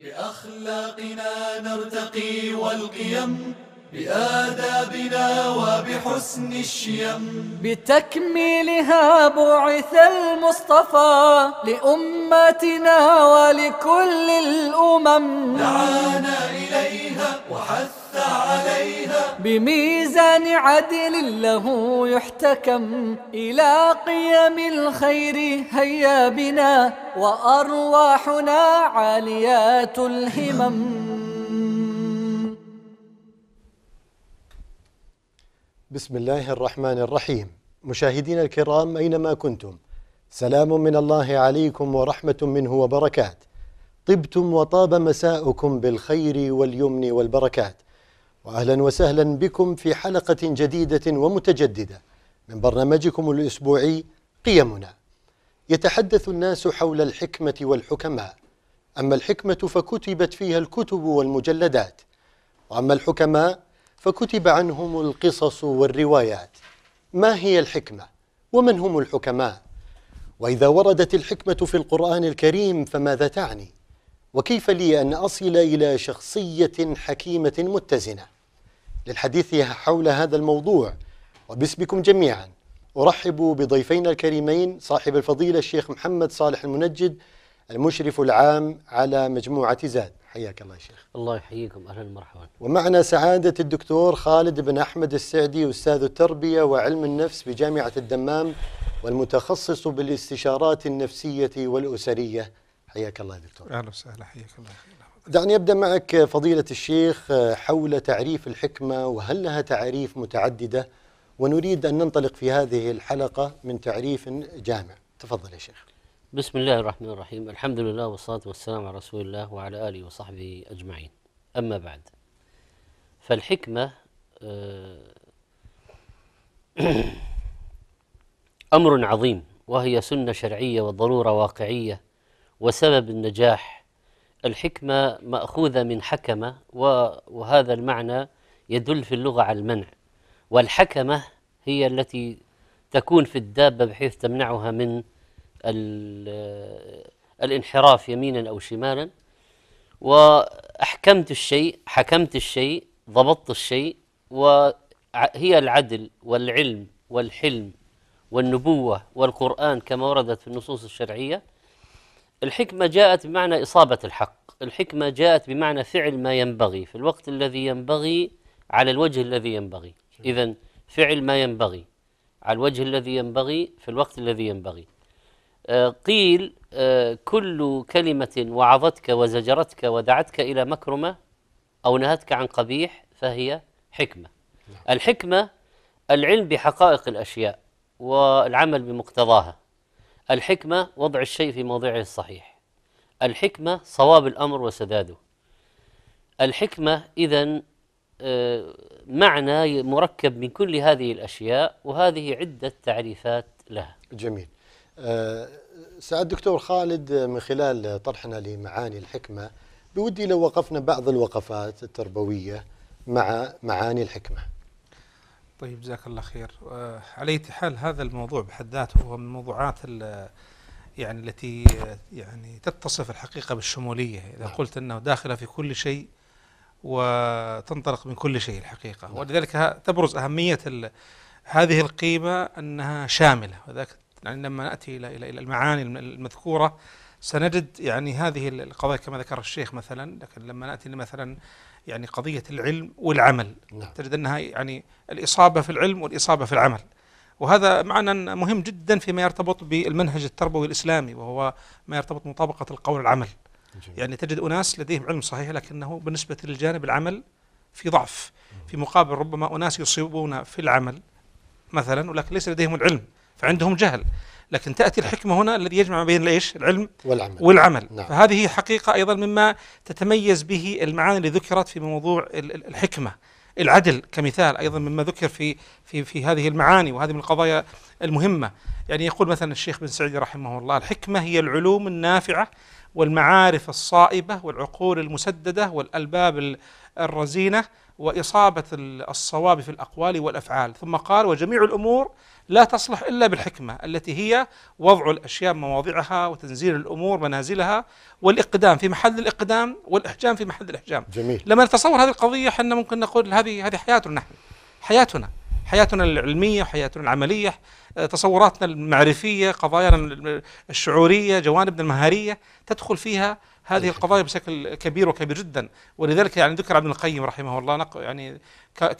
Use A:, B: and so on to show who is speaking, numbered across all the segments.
A: بأخلاقنا نرتقي والقيم بآدابنا وبحسن الشيم بتكميلها بعث المصطفى لأمتنا ولكل الأمم دعانا إليها وحث عليها بميزان عدل له يحتكم إلى قيم الخير هيا بنا وأرواحنا عاليات الهمم
B: بسم الله الرحمن الرحيم مشاهدينا الكرام أينما كنتم سلام من الله عليكم ورحمة منه وبركات طبتم وطاب مساؤكم بالخير واليمن والبركات واهلا وسهلا بكم في حلقه جديده ومتجدده من برنامجكم الاسبوعي قيمنا. يتحدث الناس حول الحكمه والحكماء. اما الحكمه فكتبت فيها الكتب والمجلدات. واما الحكماء فكتب عنهم القصص والروايات. ما هي الحكمه؟ ومن هم الحكماء؟ واذا وردت الحكمه في القران الكريم فماذا تعني؟ وكيف لي ان اصل الى شخصيه حكيمه متزنه؟ للحديث حول هذا الموضوع وباسمكم جميعا أرحب بضيفينا الكريمين صاحب الفضيلة الشيخ محمد صالح المنجد المشرف العام على مجموعة زاد
C: حياك الله يا شيخ الله يحييكم أهلا ومرحبا
B: ومعنا سعادة الدكتور خالد بن أحمد السعدي أستاذ التربية وعلم النفس بجامعة الدمام والمتخصص بالاستشارات النفسية والأسرية حياك الله يا دكتور
D: أهلا وسهلا حياك الله
B: دعني ابدا معك فضيله الشيخ حول تعريف الحكمه وهل لها تعريف متعدده ونريد ان ننطلق في هذه الحلقه من تعريف
C: جامع تفضل يا شيخ بسم الله الرحمن الرحيم الحمد لله والصلاه والسلام على رسول الله وعلى اله وصحبه اجمعين اما بعد فالحكمه آه، امر عظيم وهي سنه شرعيه وضروره واقعيه وسبب النجاح الحكمة مأخوذة من حكمة وهذا المعنى يدل في اللغة على المنع والحكمة هي التي تكون في الدابة بحيث تمنعها من الانحراف يمينا أو شمالا وأحكمت الشيء حكمت الشيء ضبطت الشيء وهي العدل والعلم والحلم والنبوة والقرآن كما وردت في النصوص الشرعية الحكمة جاءت بمعنى إصابة الحق الحكمة جاءت بمعنى فعل ما ينبغي في الوقت الذي ينبغي على الوجه الذي ينبغي إذا فعل ما ينبغي على الوجه الذي ينبغي في الوقت الذي ينبغي آه، قيل آه، كل كلمة وعظتك وزجرتك ودعتك إلى مكرمة أو نهتك عن قبيح فهي حكمة نعم. الحكمة العلم بحقائق الأشياء والعمل بمقتضاها الحكمة وضع الشيء في موضعه الصحيح الحكمة صواب الأمر وسداده الحكمة إذا آه، معنى مركب من كل هذه الأشياء وهذه عدة تعريفات لها جميل آه، سعد الدكتور خالد من خلال طرحنا لمعاني الحكمة
B: بودي لو وقفنا بعض الوقفات التربوية مع معاني الحكمه
D: طيب جزاك الله خير آه، على اي حال هذا الموضوع بحد ذاته هو من الموضوعات يعني التي يعني تتصف الحقيقة بالشمولية إذا نعم. قلت أنه داخلة في كل شيء وتنطلق من كل شيء الحقيقة نعم. ولذلك تبرز أهمية هذه القيمة أنها شاملة وذلك يعني لما نأتي إلى إلى المعاني المذكورة سنجد يعني هذه القضايا كما ذكر الشيخ مثلا لكن لما نأتي مثلا يعني قضية العلم والعمل نعم. تجد أنها يعني الإصابة في العلم والإصابة في العمل وهذا معنى مهم جدا فيما يرتبط بالمنهج التربوي الإسلامي وهو ما يرتبط مطابقة القول العمل جميل. يعني تجد أناس لديهم علم صحيح لكنه بالنسبة للجانب العمل في ضعف في مقابل ربما أناس يصيبون في العمل مثلا ولكن ليس لديهم العلم فعندهم جهل لكن تأتي الحكمة هنا الذي يجمع بين الإيش العلم والعمل, والعمل. نعم. فهذه حقيقة أيضا مما تتميز به المعاني اللي ذكرت في موضوع الحكمة العدل كمثال أيضا مما ذكر في في في هذه المعاني وهذه من القضايا المهمة يعني يقول مثلا الشيخ بن سعدي رحمه الله الحكمة هي العلوم النافعة والمعارف الصائبة والعقول المسددة والألباب الرزينة وإصابة الصواب في الأقوال والأفعال ثم قال وجميع الأمور لا تصلح إلا بالحكمة التي هي وضع الأشياء مواضعها وتنزيل الأمور منازلها والإقدام في محل الإقدام والإحجام في محل الإحجام جميل لما نتصور هذه القضية حنا ممكن نقول هذه هذه حياتنا نحن حياتنا حياتنا العلمية حياتنا العملية آه، تصوراتنا المعرفية قضايانا الشعورية جوانبنا المهارية تدخل فيها هذه القضايا بشكل كبير وكبير جدا ولذلك يعني ذكر ابن القيم رحمه الله يعني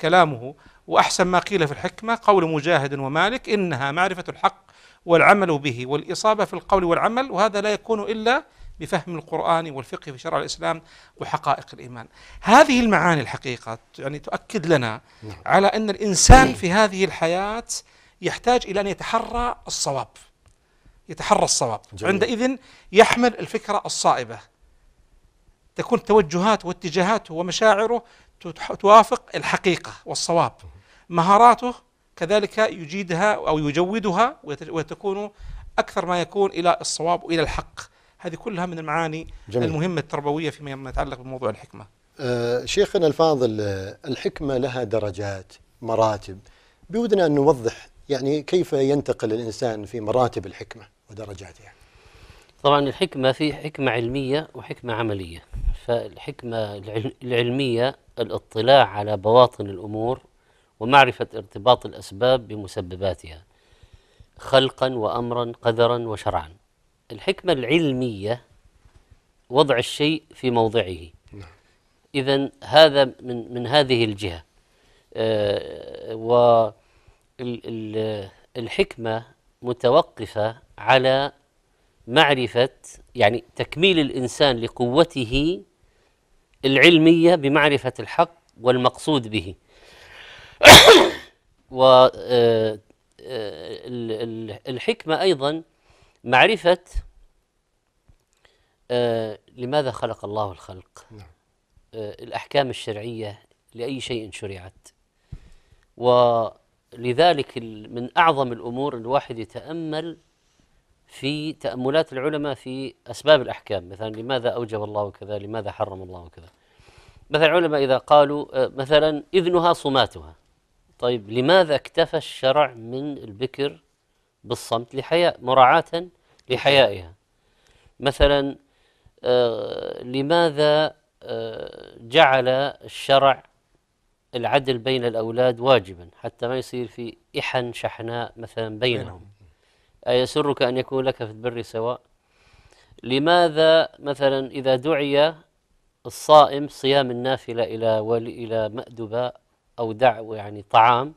D: كلامه وأحسن ما قيل في الحكمة قول مجاهد ومالك إنها معرفة الحق والعمل به والإصابة في القول والعمل وهذا لا يكون إلا بفهم القرآن والفقه في شرع الإسلام وحقائق الإيمان هذه المعاني الحقيقة يعني تؤكد لنا نعم. على أن الإنسان في هذه الحياة يحتاج إلى أن يتحرى الصواب يتحرى الصواب عندئذ يحمل الفكرة الصائبة تكون توجهاته واتجاهاته ومشاعره توافق الحقيقة والصواب مهاراته كذلك يجيدها أو يجودها وتكون أكثر ما يكون إلى الصواب وإلى الحق هذه كلها من المعاني جميل. المهمة التربوية فيما يتعلق بموضوع الحكمة
B: أه شيخنا الفاضل الحكمة لها درجات مراتب بودنا أن نوضح يعني كيف ينتقل الإنسان في مراتب الحكمة ودرجاتها
C: طبعا الحكمة في حكمة علمية وحكمة عملية فالحكمة العلمية الاطلاع على بواطن الأمور ومعرفة ارتباط الأسباب بمسبباتها خلقا وأمرا قدرا وشرعا الحكمة العلمية وضع الشيء في موضعه إذا هذا من من هذه الجهة آه و الحكمة متوقفة على معرفه يعني تكميل الانسان لقوته العلميه بمعرفه الحق والمقصود به و آه، آه، الحكمه ايضا معرفه آه، لماذا خلق الله الخلق نعم. الاحكام الشرعيه لاي شيء شرعت ولذلك من اعظم الامور الواحد يتامل في تأملات العلماء في أسباب الأحكام مثلا لماذا أوجب الله كذا لماذا حرم الله كذا مثلا العلماء إذا قالوا آه، مثلا إذنها صماتها طيب لماذا اكتفى الشرع من البكر بالصمت لحياء مراعاة لحيائها مثلا آه، لماذا آه، جعل الشرع العدل بين الأولاد واجبا حتى ما يصير في إحن شحناء مثلا بينهم أيسرك أن يكون لك في البر سواء لماذا مثلا إذا دعي الصائم صيام النافلة إلى ولي إلى مأدبة أو دعوة يعني طعام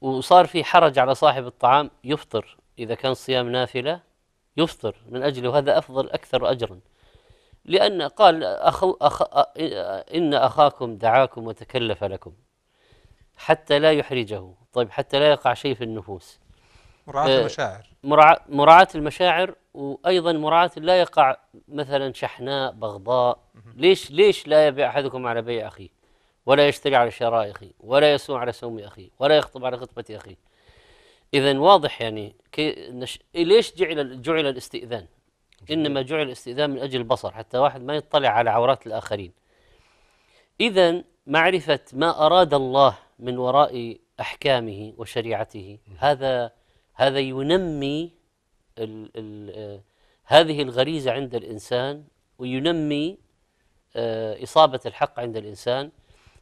C: وصار في حرج على صاحب الطعام يفطر إذا كان صيام نافلة يفطر من أجله هذا أفضل أكثر أجرا لأن قال أخو أخ إن أخاكم دعاكم وتكلف لكم حتى لا يحرجه طيب حتى لا يقع شيء في النفوس مراعاة آه، المشاعر مراعاة المشاعر وايضا مراعاة لا يقع مثلا شحناء بغضاء ليش ليش لا يبيع احدكم على بيع اخيه ولا يشتري على شراء اخيه ولا يسوم على سوم اخيه ولا يخطب على خطبة اخيه اذا واضح يعني كي نش... ليش جعل جعل الاستئذان انما جعل الاستئذان من اجل البصر حتى واحد ما يطلع على عورات الاخرين اذا معرفه ما اراد الله من وراء احكامه وشريعته هذا هذا ينمي الـ الـ آه، هذه الغريزة عند الإنسان وينمي آه، إصابة الحق عند الإنسان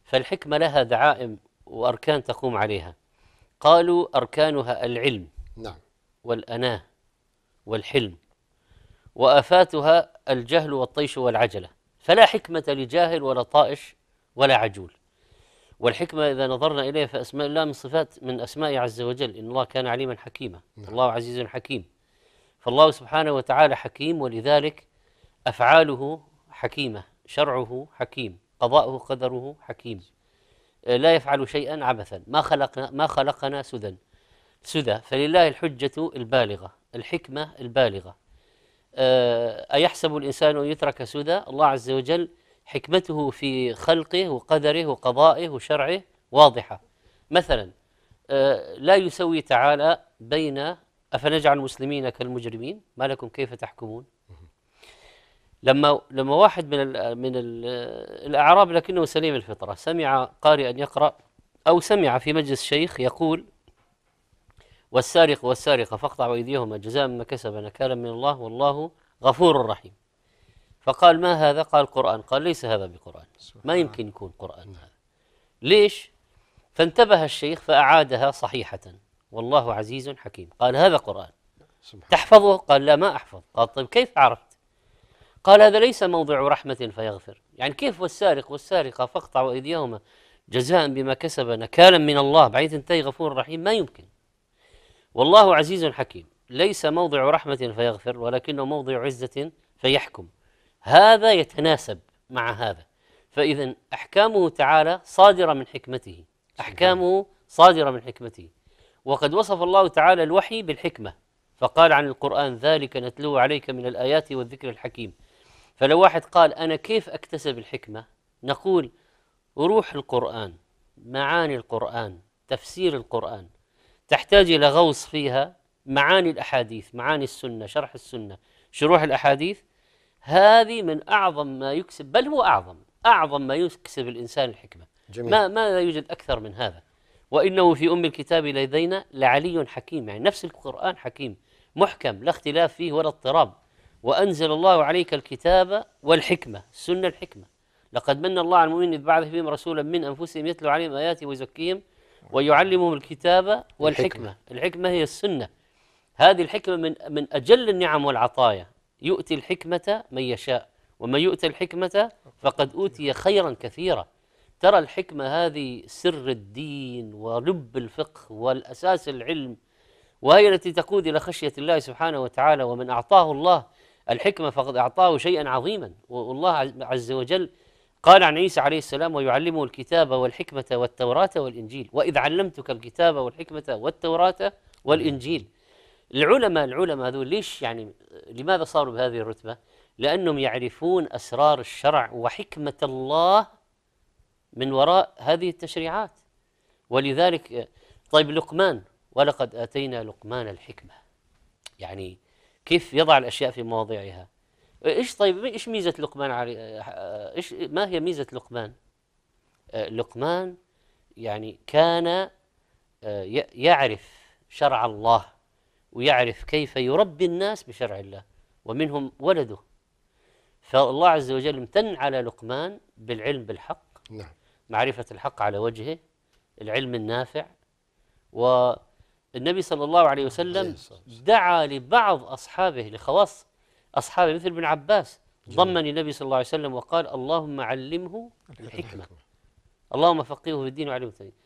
C: فالحكمة لها دعائم وأركان تقوم عليها قالوا أركانها العلم نعم والأناة والحلم وآفاتها الجهل والطيش والعجلة فلا حكمة لجاهل ولا طائش ولا عجول والحكمة إذا نظرنا إليها فأسماء الله من صفات من أسمائه عز وجل إن الله كان عليما حكيما نعم. الله عزيز حكيم فالله سبحانه وتعالى حكيم ولذلك أفعاله حكيمة شرعه حكيم قضاؤه قدره حكيم آه، لا يفعل شيئا عبثا ما خلقنا ما خلقنا سدى سدى فلله الحجة البالغة الحكمة البالغة آه، أيحسب الإنسان أن يترك سدى الله عز وجل حكمته في خلقه وقدره وقضائه وشرعه واضحة مثلا آه، لا يسوي تعالى بين أفنجعل المسلمين كالمجرمين ما لكم كيف تحكمون لما لما واحد من الـ من الـ الاعراب لكنه سليم الفطره سمع قارئا يقرا او سمع في مجلس شيخ يقول والسارق والسارقه فاقطعوا ايديهما جزاء مما كسب نكالا من الله والله غفور رحيم فقال ما هذا قال قرآن قال ليس هذا بقرآن ما يمكن يكون قرآن هذا ليش فانتبه الشيخ فأعادها صحيحة والله عزيز حكيم قال هذا قرآن تحفظه قال لا ما أحفظ قال طيب كيف عرفت قال هذا ليس موضع رحمة فيغفر يعني كيف والسارق والسارقة فاقطعوا أيديهما جزاء بما كسب نكالا من الله بعيد انتهي غفور رحيم ما يمكن والله عزيز حكيم ليس موضع رحمة فيغفر ولكنه موضع عزة فيحكم هذا يتناسب مع هذا فإذا أحكامه تعالى صادرة من حكمته أحكامه صادرة من حكمته وقد وصف الله تعالى الوحي بالحكمة فقال عن القرآن ذلك نتلوه عليك من الآيات والذكر الحكيم فلو واحد قال أنا كيف أكتسب الحكمة نقول روح القرآن معاني القرآن تفسير القرآن تحتاج إلى غوص فيها معاني الأحاديث معاني السنة شرح السنة شروح الأحاديث هذه من أعظم ما يكسب بل هو أعظم أعظم ما يكسب الإنسان الحكمة جميل. ما, ما لا يوجد أكثر من هذا وإنه في أم الكتاب لدينا لعلي حكيم يعني نفس القرآن حكيم محكم لا اختلاف فيه ولا اضطراب وأنزل الله عليك الكتاب والحكمة السنة الحكمة لقد من الله على المؤمنين إذ بعث فيهم رسولا من أنفسهم يتلو عليهم آياته ويزكيهم ويعلمهم الكتاب والحكمة الحكمة, الحكمة هي السنة هذه الحكمة من, من أجل النعم والعطايا يؤتي الحكمة من يشاء ومن يؤت الحكمة فقد أوتي خيرا كثيرا ترى الحكمة هذه سر الدين ولب الفقه والأساس العلم وهي التي تقود إلى خشية الله سبحانه وتعالى ومن أعطاه الله الحكمة فقد أعطاه شيئا عظيما والله عز وجل قال عن عيسى عليه السلام ويعلمه الكتاب والحكمة والتوراة والإنجيل وإذ علمتك الكتاب والحكمة والتوراة والإنجيل العلماء العلماء هذول ليش يعني لماذا صاروا بهذه الرتبة لأنهم يعرفون أسرار الشرع وحكمة الله من وراء هذه التشريعات ولذلك طيب لقمان ولقد آتينا لقمان الحكمة يعني كيف يضع الأشياء في مواضعها إيش طيب إيش ميزة لقمان علي إيش ما هي ميزة لقمان لقمان يعني كان آه، يعرف شرع الله ويعرف كيف يربي الناس بشرع الله ومنهم ولده فالله عز وجل امتن على لقمان بالعلم بالحق نعم. معرفة الحق على وجهه العلم النافع والنبي صلى الله عليه وسلم دعا لبعض أصحابه لخواص أصحابه مثل ابن عباس ضمن النبي صلى الله عليه وسلم وقال اللهم علمه الحكمة اللهم فقهه في الدين وعلمه الدين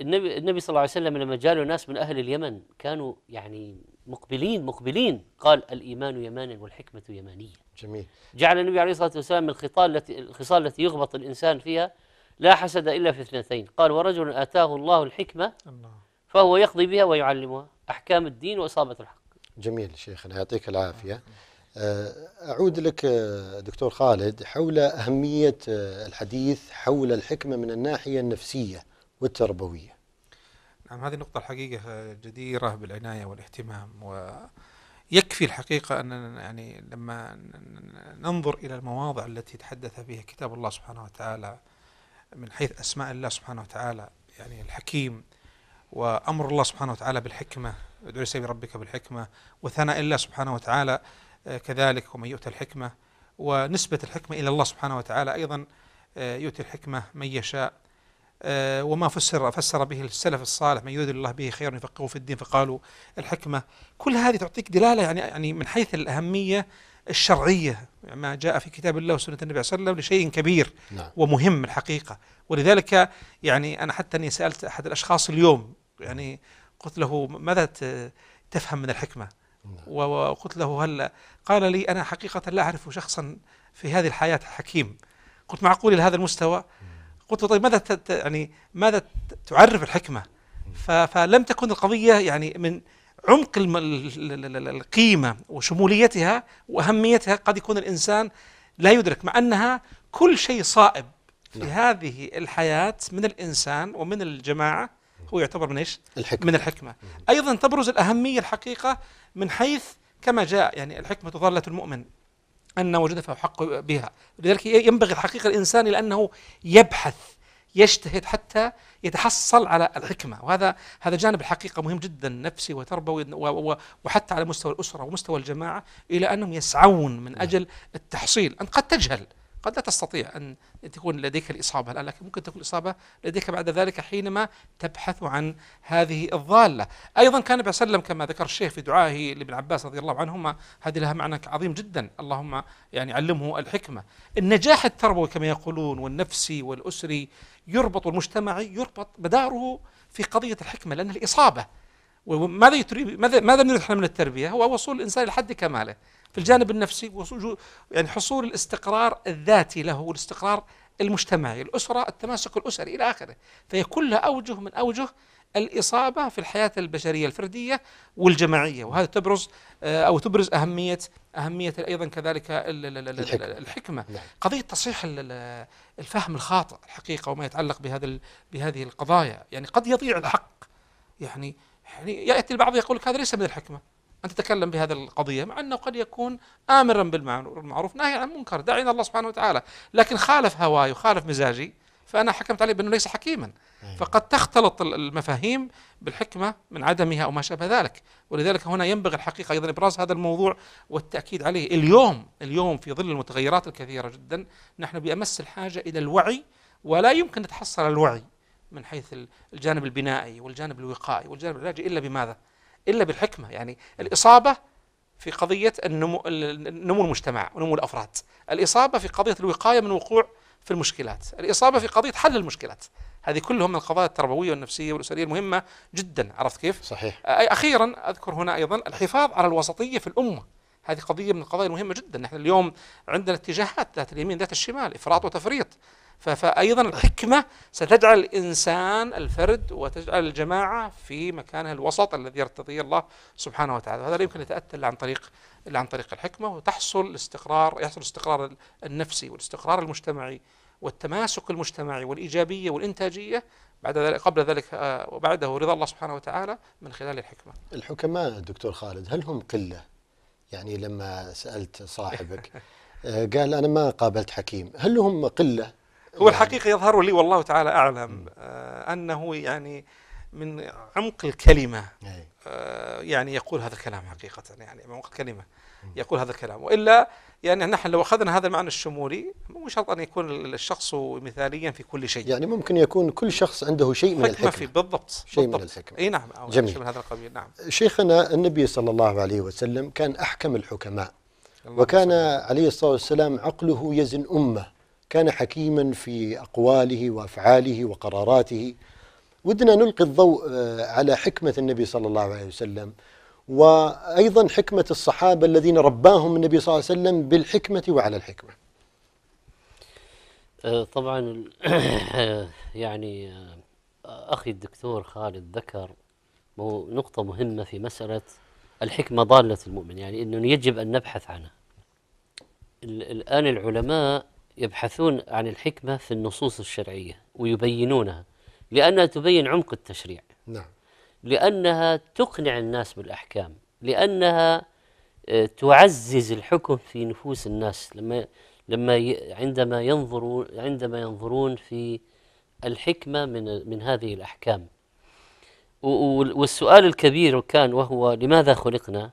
C: النبي النبي صلى الله عليه وسلم لما جاء ناس من اهل اليمن كانوا يعني مقبلين مقبلين قال الايمان يمانا والحكمه يمانيه. جميل. جعل النبي عليه الصلاه والسلام الخصال التي الخصال التي يغبط الانسان فيها لا حسد الا في اثنتين، قال ورجل اتاه الله الحكمه فهو يقضي بها ويعلمها احكام الدين واصابه الحق.
B: جميل شيخنا يعطيك العافيه. آه، أعود لك دكتور خالد حول أهمية آه، الحديث حول الحكمة من الناحية النفسية والتربوية
D: نعم هذه النقطة الحقيقة جديرة بالعناية والاهتمام ويكفي الحقيقة أن يعني لما ننظر إلى المواضع التي تحدث فيها كتاب الله سبحانه وتعالى من حيث أسماء الله سبحانه وتعالى يعني الحكيم وأمر الله سبحانه وتعالى بالحكمة ادعو سبيل ربك بالحكمة وثناء الله سبحانه وتعالى آه، كذلك ومن يؤتى الحكمة ونسبة الحكمة إلى الله سبحانه وتعالى أيضا آه، يؤتي الحكمة من يشاء آه، وما فسر فسر به السلف الصالح من يريد الله به خيرا يفقهه في الدين فقالوا الحكمة كل هذه تعطيك دلالة يعني يعني من حيث الأهمية الشرعية يعني ما جاء في كتاب الله وسنة النبي صلى الله عليه وسلم لشيء كبير نعم. ومهم الحقيقة ولذلك يعني أنا حتى أني سألت أحد الأشخاص اليوم يعني قلت له ماذا تفهم من الحكمة نعم. وقلت له هل قال لي أنا حقيقة لا أعرف شخصا في هذه الحياة حكيم قلت معقول لهذا المستوى قلت له طيب ماذا يعني ماذا تعرف الحكمه؟ فلم تكن القضيه يعني من عمق القيمه وشموليتها واهميتها قد يكون الانسان لا يدرك مع انها كل شيء صائب في نعم. هذه الحياه من الانسان ومن الجماعه هو يعتبر من ايش؟ الحكمة. من الحكمه ايضا تبرز الاهميه الحقيقه من حيث كما جاء يعني الحكمه ضاله المؤمن أن وجدها حق بها لذلك ينبغي الحقيقة الإنسان لأنه يبحث يجتهد حتى يتحصل على الحكمة وهذا هذا جانب الحقيقة مهم جدا نفسي وتربوي وحتى على مستوى الأسرة ومستوى الجماعة إلى أنهم يسعون من نعم. أجل التحصيل أنت قد تجهل قد لا تستطيع أن تكون لديك الإصابة الآن لكن ممكن تكون الإصابة لديك بعد ذلك حينما تبحث عن هذه الضالة أيضا كان النبي صلى الله عليه وسلم كما ذكر الشيخ في دعائه لابن عباس رضي الله عنهما هذه لها معنى عظيم جدا اللهم يعني علمه الحكمة النجاح التربوي كما يقولون والنفسي والأسري يربط والمجتمعي يربط مداره في قضية الحكمة لأن الإصابة وماذا يتريد ماذا ماذا نريد احنا من التربيه؟ هو وصول الانسان لحد كماله في الجانب النفسي يعني حصول الاستقرار الذاتي له والاستقرار المجتمعي، الاسره التماسك الاسري الى اخره، فهي كلها اوجه من اوجه الاصابه في الحياه البشريه الفرديه والجماعيه، وهذا تبرز آه، او تبرز اهميه اهميه ايضا كذلك الحكمه، نعم. قضيه تصحيح الفهم الخاطئ الحقيقه وما يتعلق بهذا بهذه القضايا، يعني قد يضيع الحق يعني يعني يأتي البعض يقول لك هذا ليس من الحكمة أن تتكلم بهذه القضية مع أنه قد يكون آمرا بالمعروف ناهيا عن المنكر داعيا الله سبحانه وتعالى لكن خالف هواي وخالف مزاجي فأنا حكمت عليه بأنه ليس حكيما أيوة. فقد تختلط المفاهيم بالحكمة من عدمها أو ما شابه ذلك ولذلك هنا ينبغي الحقيقة أيضا إبراز هذا الموضوع والتأكيد عليه اليوم اليوم في ظل المتغيرات الكثيرة جدا نحن بأمس الحاجة إلى الوعي ولا يمكن أن نتحصل الوعي من حيث الجانب البنائي والجانب الوقائي والجانب العلاجي الا بماذا؟ الا بالحكمه يعني الاصابه في قضيه النمو نمو المجتمع ونمو الافراد، الاصابه في قضيه الوقايه من وقوع في المشكلات، الاصابه في قضيه حل المشكلات، هذه كلهم من القضايا التربويه والنفسيه والاسريه المهمه جدا، عرفت كيف؟ صحيح اخيرا اذكر هنا ايضا الحفاظ على الوسطيه في الامه، هذه قضية من القضايا المهمة جدا نحن اليوم عندنا اتجاهات ذات اليمين ذات الشمال إفراط وتفريط فأيضا الحكمة ستجعل الإنسان الفرد وتجعل الجماعة في مكانها الوسط الذي يرتضيه الله سبحانه وتعالى وهذا لا يمكن يتأتى عن طريق إلا عن طريق الحكمة وتحصل الاستقرار يحصل الاستقرار النفسي والاستقرار المجتمعي والتماسك المجتمعي والإيجابية والإنتاجية بعد ذلك قبل ذلك آه، وبعده رضا الله سبحانه وتعالى من خلال الحكمة
B: الحكماء دكتور خالد هل هم قلة يعني لما سألت صاحبك آه، قال أنا ما قابلت حكيم هل هم قلة
D: هو نعم. الحقيقه يظهر لي والله تعالى اعلم آه انه يعني من عمق الكلمه آه يعني يقول هذا الكلام حقيقه يعني من عمق الكلمه يقول هذا الكلام والا يعني نحن لو اخذنا هذا المعنى الشمولي مو شرط ان يكون الشخص مثاليا في كل شيء يعني
B: ممكن يكون كل شخص عنده شيء من الحكمه في
D: بالضبط شيء بالضبط. من الحكمه اي نعم أو جميل من هذا القبيل نعم
B: شيخنا النبي صلى الله عليه وسلم كان احكم الحكماء وكان عليه الصلاه والسلام عقله يزن امه كان حكيما في أقواله وأفعاله وقراراته ودنا نلقي الضوء آه، على حكمة النبي صلى الله عليه وسلم وأيضا حكمة الصحابة الذين رباهم النبي صلى الله عليه وسلم بالحكمة وعلى الحكمة
C: آه، طبعا يعني آه، أخي الدكتور خالد ذكر نقطة مهمة في مسألة الحكمة ضالة المؤمن يعني أنه يجب أن نبحث عنها الآن العلماء يبحثون عن الحكمة في النصوص الشرعية ويبينونها لأنها تبين عمق التشريع نعم لأنها تقنع الناس بالأحكام لأنها آه، تعزز الحكم في نفوس الناس لما لما عندما ينظرون عندما ينظرون في الحكمة من من هذه الأحكام والسؤال الكبير كان وهو لماذا خلقنا؟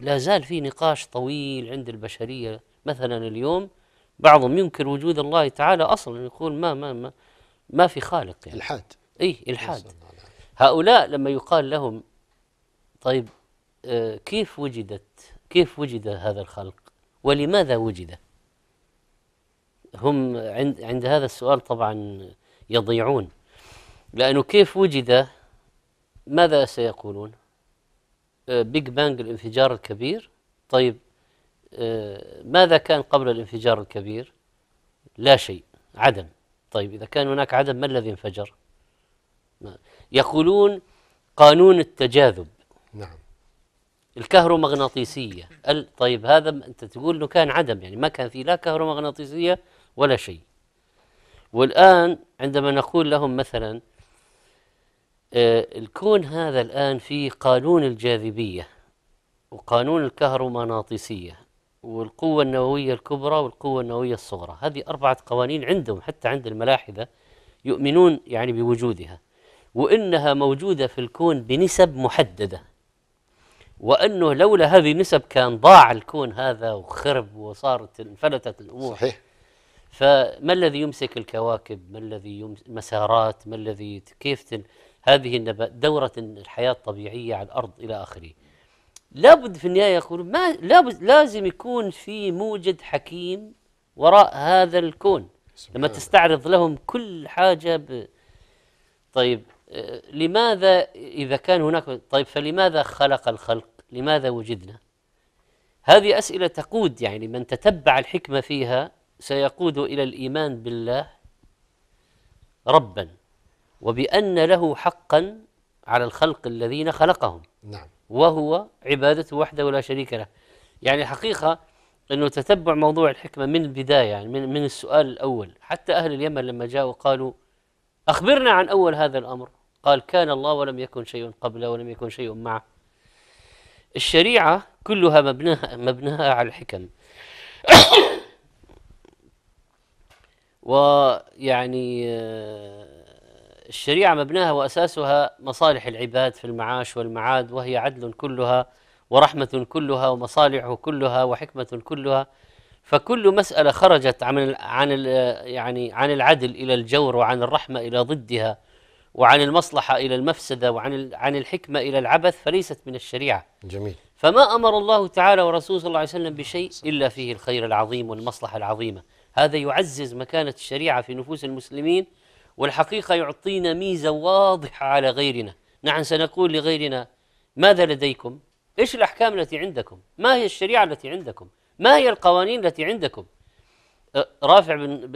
C: لا زال في نقاش طويل عند البشرية مثلا اليوم بعضهم ينكر وجود الله تعالى اصلا يعني يقول ما ما ما, ما في خالق يعني الحاد اي الحاد هؤلاء لما يقال لهم طيب آه، كيف وجدت كيف وجد هذا الخلق ولماذا وجد هم عند عند هذا السؤال طبعا يضيعون لانه كيف وجد ماذا سيقولون بيج آه، بانج الانفجار الكبير طيب آه، ماذا كان قبل الانفجار الكبير لا شيء عدم طيب إذا كان هناك عدم ما الذي انفجر يقولون قانون التجاذب نعم الكهرومغناطيسية طيب هذا أنت تقول أنه كان عدم يعني ما كان في لا كهرومغناطيسية ولا شيء والآن عندما نقول لهم مثلا آه، الكون هذا الآن فيه قانون الجاذبية وقانون الكهرومغناطيسية والقوة النووية الكبرى والقوة النووية الصغرى هذه أربعة قوانين عندهم حتى عند الملاحدة يؤمنون يعني بوجودها وإنها موجودة في الكون بنسب محددة وأنه لولا هذه النسب كان ضاع الكون هذا وخرب وصارت انفلتت الأمور صحيح فما الذي يمسك الكواكب ما الذي يمسك مسارات ما الذي كيف تن هذه النبات دورة الحياة الطبيعية على الأرض إلى آخره لابد في النهاية يقول ما لابد لازم يكون في موجد حكيم وراء هذا الكون لما تستعرض لهم كل حاجة ب... طيب آه، لماذا إذا كان هناك طيب فلماذا خلق الخلق لماذا وجدنا هذه أسئلة تقود يعني من تتبع الحكمة فيها سيقود إلى الإيمان بالله ربا وبأن له حقا على الخلق الذين خلقهم نعم وهو عبادته وحده ولا شريك له يعني الحقيقة أنه تتبع موضوع الحكمة من البداية يعني من, من السؤال الأول حتى أهل اليمن لما جاءوا قالوا أخبرنا عن أول هذا الأمر قال كان الله ولم يكن شيء قبله ولم يكن شيء معه الشريعة كلها مبناها, مبناها على الحكم ويعني آه، الشريعة مبناها وأساسها مصالح العباد في المعاش والمعاد وهي عدل كلها ورحمة كلها ومصالح كلها وحكمة كلها فكل مسألة خرجت عن عن يعني عن العدل إلى الجور وعن الرحمة إلى ضدها وعن المصلحة إلى المفسدة وعن عن الحكمة إلى العبث فليست من الشريعة. جميل. فما أمر الله تعالى ورسوله صلى الله عليه وسلم بشيء إلا فيه الخير العظيم والمصلحة العظيمة. هذا يعزز مكانة الشريعة في نفوس المسلمين والحقيقة يعطينا ميزة واضحة على غيرنا نعم سنقول لغيرنا ماذا لديكم؟ إيش الأحكام التي عندكم؟ ما هي الشريعة التي عندكم؟ ما هي القوانين التي عندكم؟ أه، رافع بن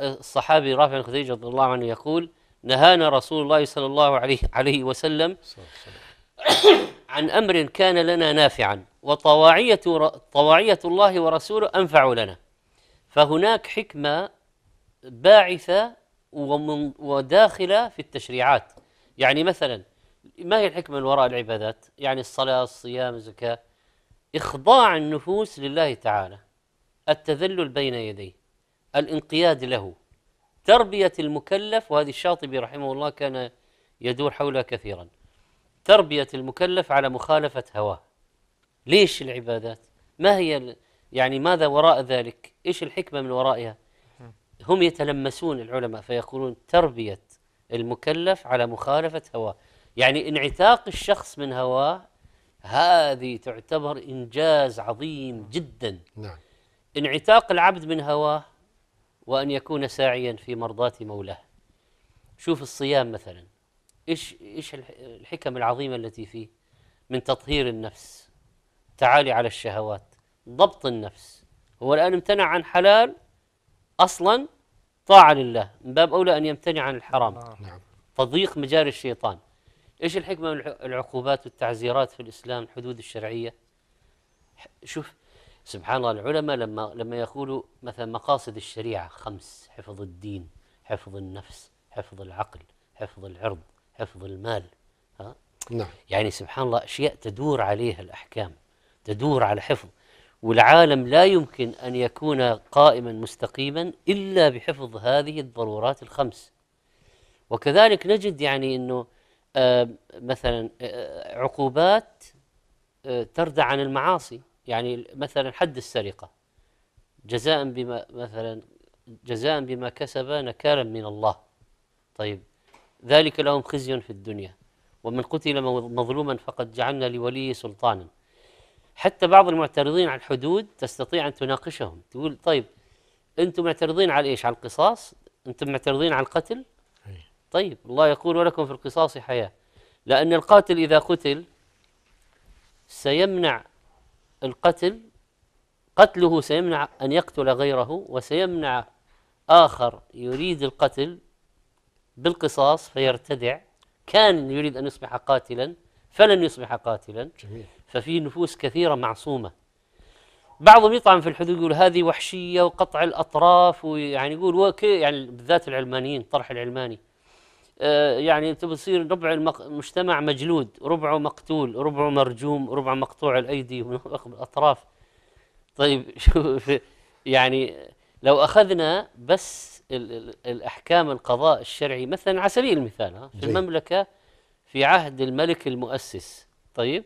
C: الصحابي رافع بن خديجة رضي الله عنه يقول نهانا رسول الله صلى الله عليه عليه وسلم عن أمر كان لنا نافعا وطواعية طواعية الله ورسوله أنفع لنا فهناك حكمة باعثة ومن وداخله في التشريعات يعني مثلا ما هي الحكمة من وراء العبادات يعني الصلاة الصيام الزكاة إخضاع النفوس لله تعالى التذلل بين يديه الانقياد له تربية المكلف وهذه الشاطبي رحمه الله كان يدور حولها كثيرا تربية المكلف على مخالفة هواه ليش العبادات ما هي يعني ماذا وراء ذلك ايش الحكمة من ورائها هم يتلمسون العلماء فيقولون تربية المكلف على مخالفة هواه يعني انعتاق الشخص من هواه هذه تعتبر إنجاز عظيم جدا نعم. انعتاق العبد من هواه وأن يكون ساعيا في مرضاة مولاه شوف الصيام مثلا إيش, إيش الحكم العظيمة التي فيه من تطهير النفس تعالي على الشهوات ضبط النفس هو الآن امتنع عن حلال أصلا طاعة لله من باب أولى أن يمتنع عن الحرام نعم. فضيق نعم. مجاري الشيطان إيش الحكمة من العقوبات والتعزيرات في الإسلام الحدود الشرعية شوف سبحان الله العلماء لما لما يقولوا مثلا مقاصد الشريعة خمس حفظ الدين حفظ النفس حفظ العقل حفظ العرض حفظ المال ها؟ نعم. يعني سبحان الله أشياء تدور عليها الأحكام تدور على حفظ والعالم لا يمكن ان يكون قائما مستقيما الا بحفظ هذه الضرورات الخمس وكذلك نجد يعني انه آه، مثلا آه، عقوبات آه، تردع عن المعاصي يعني مثلا حد السرقه جزاء بما مثلا جزاء بما كسب نكالا من الله طيب ذلك لهم خزي في الدنيا ومن قتل مظلوما فقد جعلنا لوليه سلطانا حتى بعض المعترضين على الحدود تستطيع أن تناقشهم تقول طيب أنتم معترضين على إيش على القصاص أنتم معترضين على القتل طيب الله يقول ولكم في القصاص حياة لأن القاتل إذا قتل سيمنع القتل قتله سيمنع أن يقتل غيره وسيمنع آخر يريد القتل بالقصاص فيرتدع كان يريد أن يصبح قاتلا فلن يصبح قاتلا جميل. ففي نفوس كثيرة معصومة بعضهم يطعن في الحدود يقول هذه وحشية وقطع الأطراف ويعني يقول يعني بالذات العلمانيين الطرح العلماني آه، يعني تبي تصير ربع المجتمع مجلود ربعه مقتول ربعه مرجوم ربعه مقطوع الأيدي والأطراف طيب شوف يعني لو أخذنا بس الـ الـ الأحكام القضاء الشرعي مثلا على سبيل المثال في المملكة في عهد الملك المؤسس طيب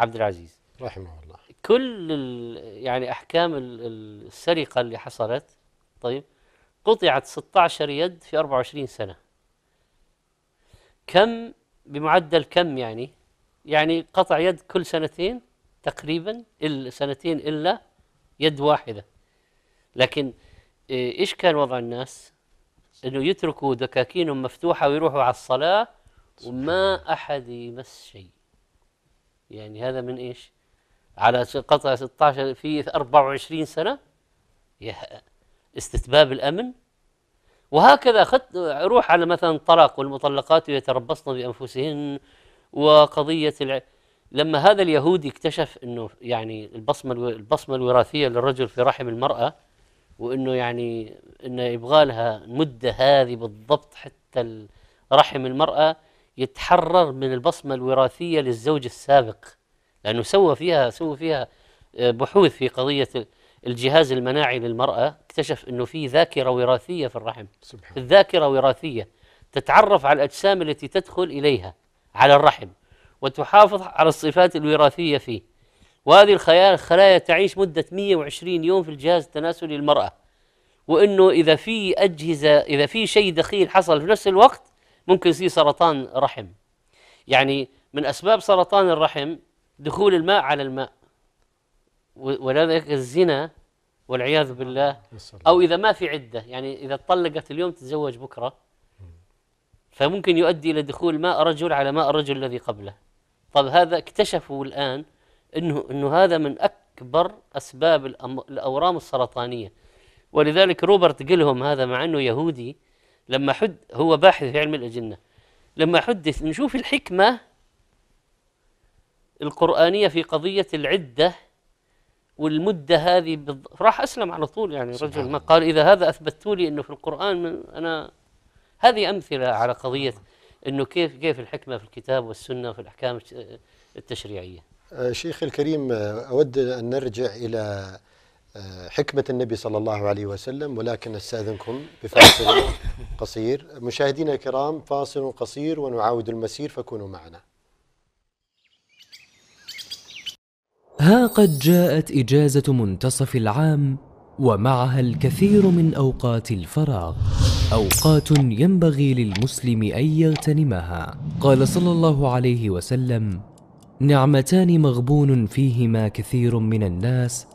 C: عبد العزيز رحمه الله كل يعني احكام السرقه اللي حصلت طيب قطعت 16 يد في 24 سنه كم بمعدل كم يعني يعني قطع يد كل سنتين تقريبا سنتين الا يد واحده لكن إيه، ايش كان وضع الناس انه يتركوا دكاكينهم مفتوحه ويروحوا على الصلاه وما احد يمس شيء يعني هذا من إيش على قطع 16 في 24 سنة استتباب الأمن وهكذا خد روح على مثلا الطلاق والمطلقات يتربصن بأنفسهن وقضية الع... لما هذا اليهودي اكتشف انه يعني البصمه البصمه الوراثيه للرجل في رحم المراه وانه يعني انه يبغى لها المده هذه بالضبط حتى رحم المراه يتحرر من البصمة الوراثية للزوج السابق لأنه سوى فيها سوى فيها آه، بحوث في قضية الجهاز المناعي للمرأة اكتشف أنه في ذاكرة وراثية في الرحم سبحان. الذاكرة وراثية تتعرف على الأجسام التي تدخل إليها على الرحم وتحافظ على الصفات الوراثية فيه وهذه الخلايا تعيش مدة 120 يوم في الجهاز التناسلي للمرأة وأنه إذا في أجهزة إذا في شيء دخيل حصل في نفس الوقت ممكن يصير سرطان رحم يعني من أسباب سرطان الرحم دخول الماء على الماء ولذلك الزنا والعياذ بالله أو إذا ما في عدة يعني إذا طلقت اليوم تتزوج بكرة فممكن يؤدي إلى دخول ماء رجل على ماء الرجل الذي قبله طب هذا اكتشفوا الآن أنه, إنه هذا من أكبر أسباب الأورام السرطانية ولذلك روبرت قلهم هذا مع أنه يهودي لما حد هو باحث في علم الأجنة لما حدث نشوف الحكمة القرآنية في قضية العدة والمدة هذه بض... راح أسلم على طول يعني رجل ما قال إذا هذا اثبتوا لي أنه في القرآن من أنا هذه أمثلة على قضية أنه كيف كيف الحكمة في الكتاب والسنة وفي الأحكام التشريعية
B: آه، شيخ الكريم آه، أود أن نرجع إلى حكمة النبي صلى الله عليه وسلم ولكن استاذنكم بفاصل قصير مشاهدينا الكرام فاصل قصير ونعاود المسير فكونوا معنا
A: ها قد جاءت إجازة منتصف العام ومعها الكثير من أوقات الفراغ أوقات ينبغي للمسلم أن يغتنمها قال صلى الله عليه وسلم نعمتان مغبون فيهما كثير من الناس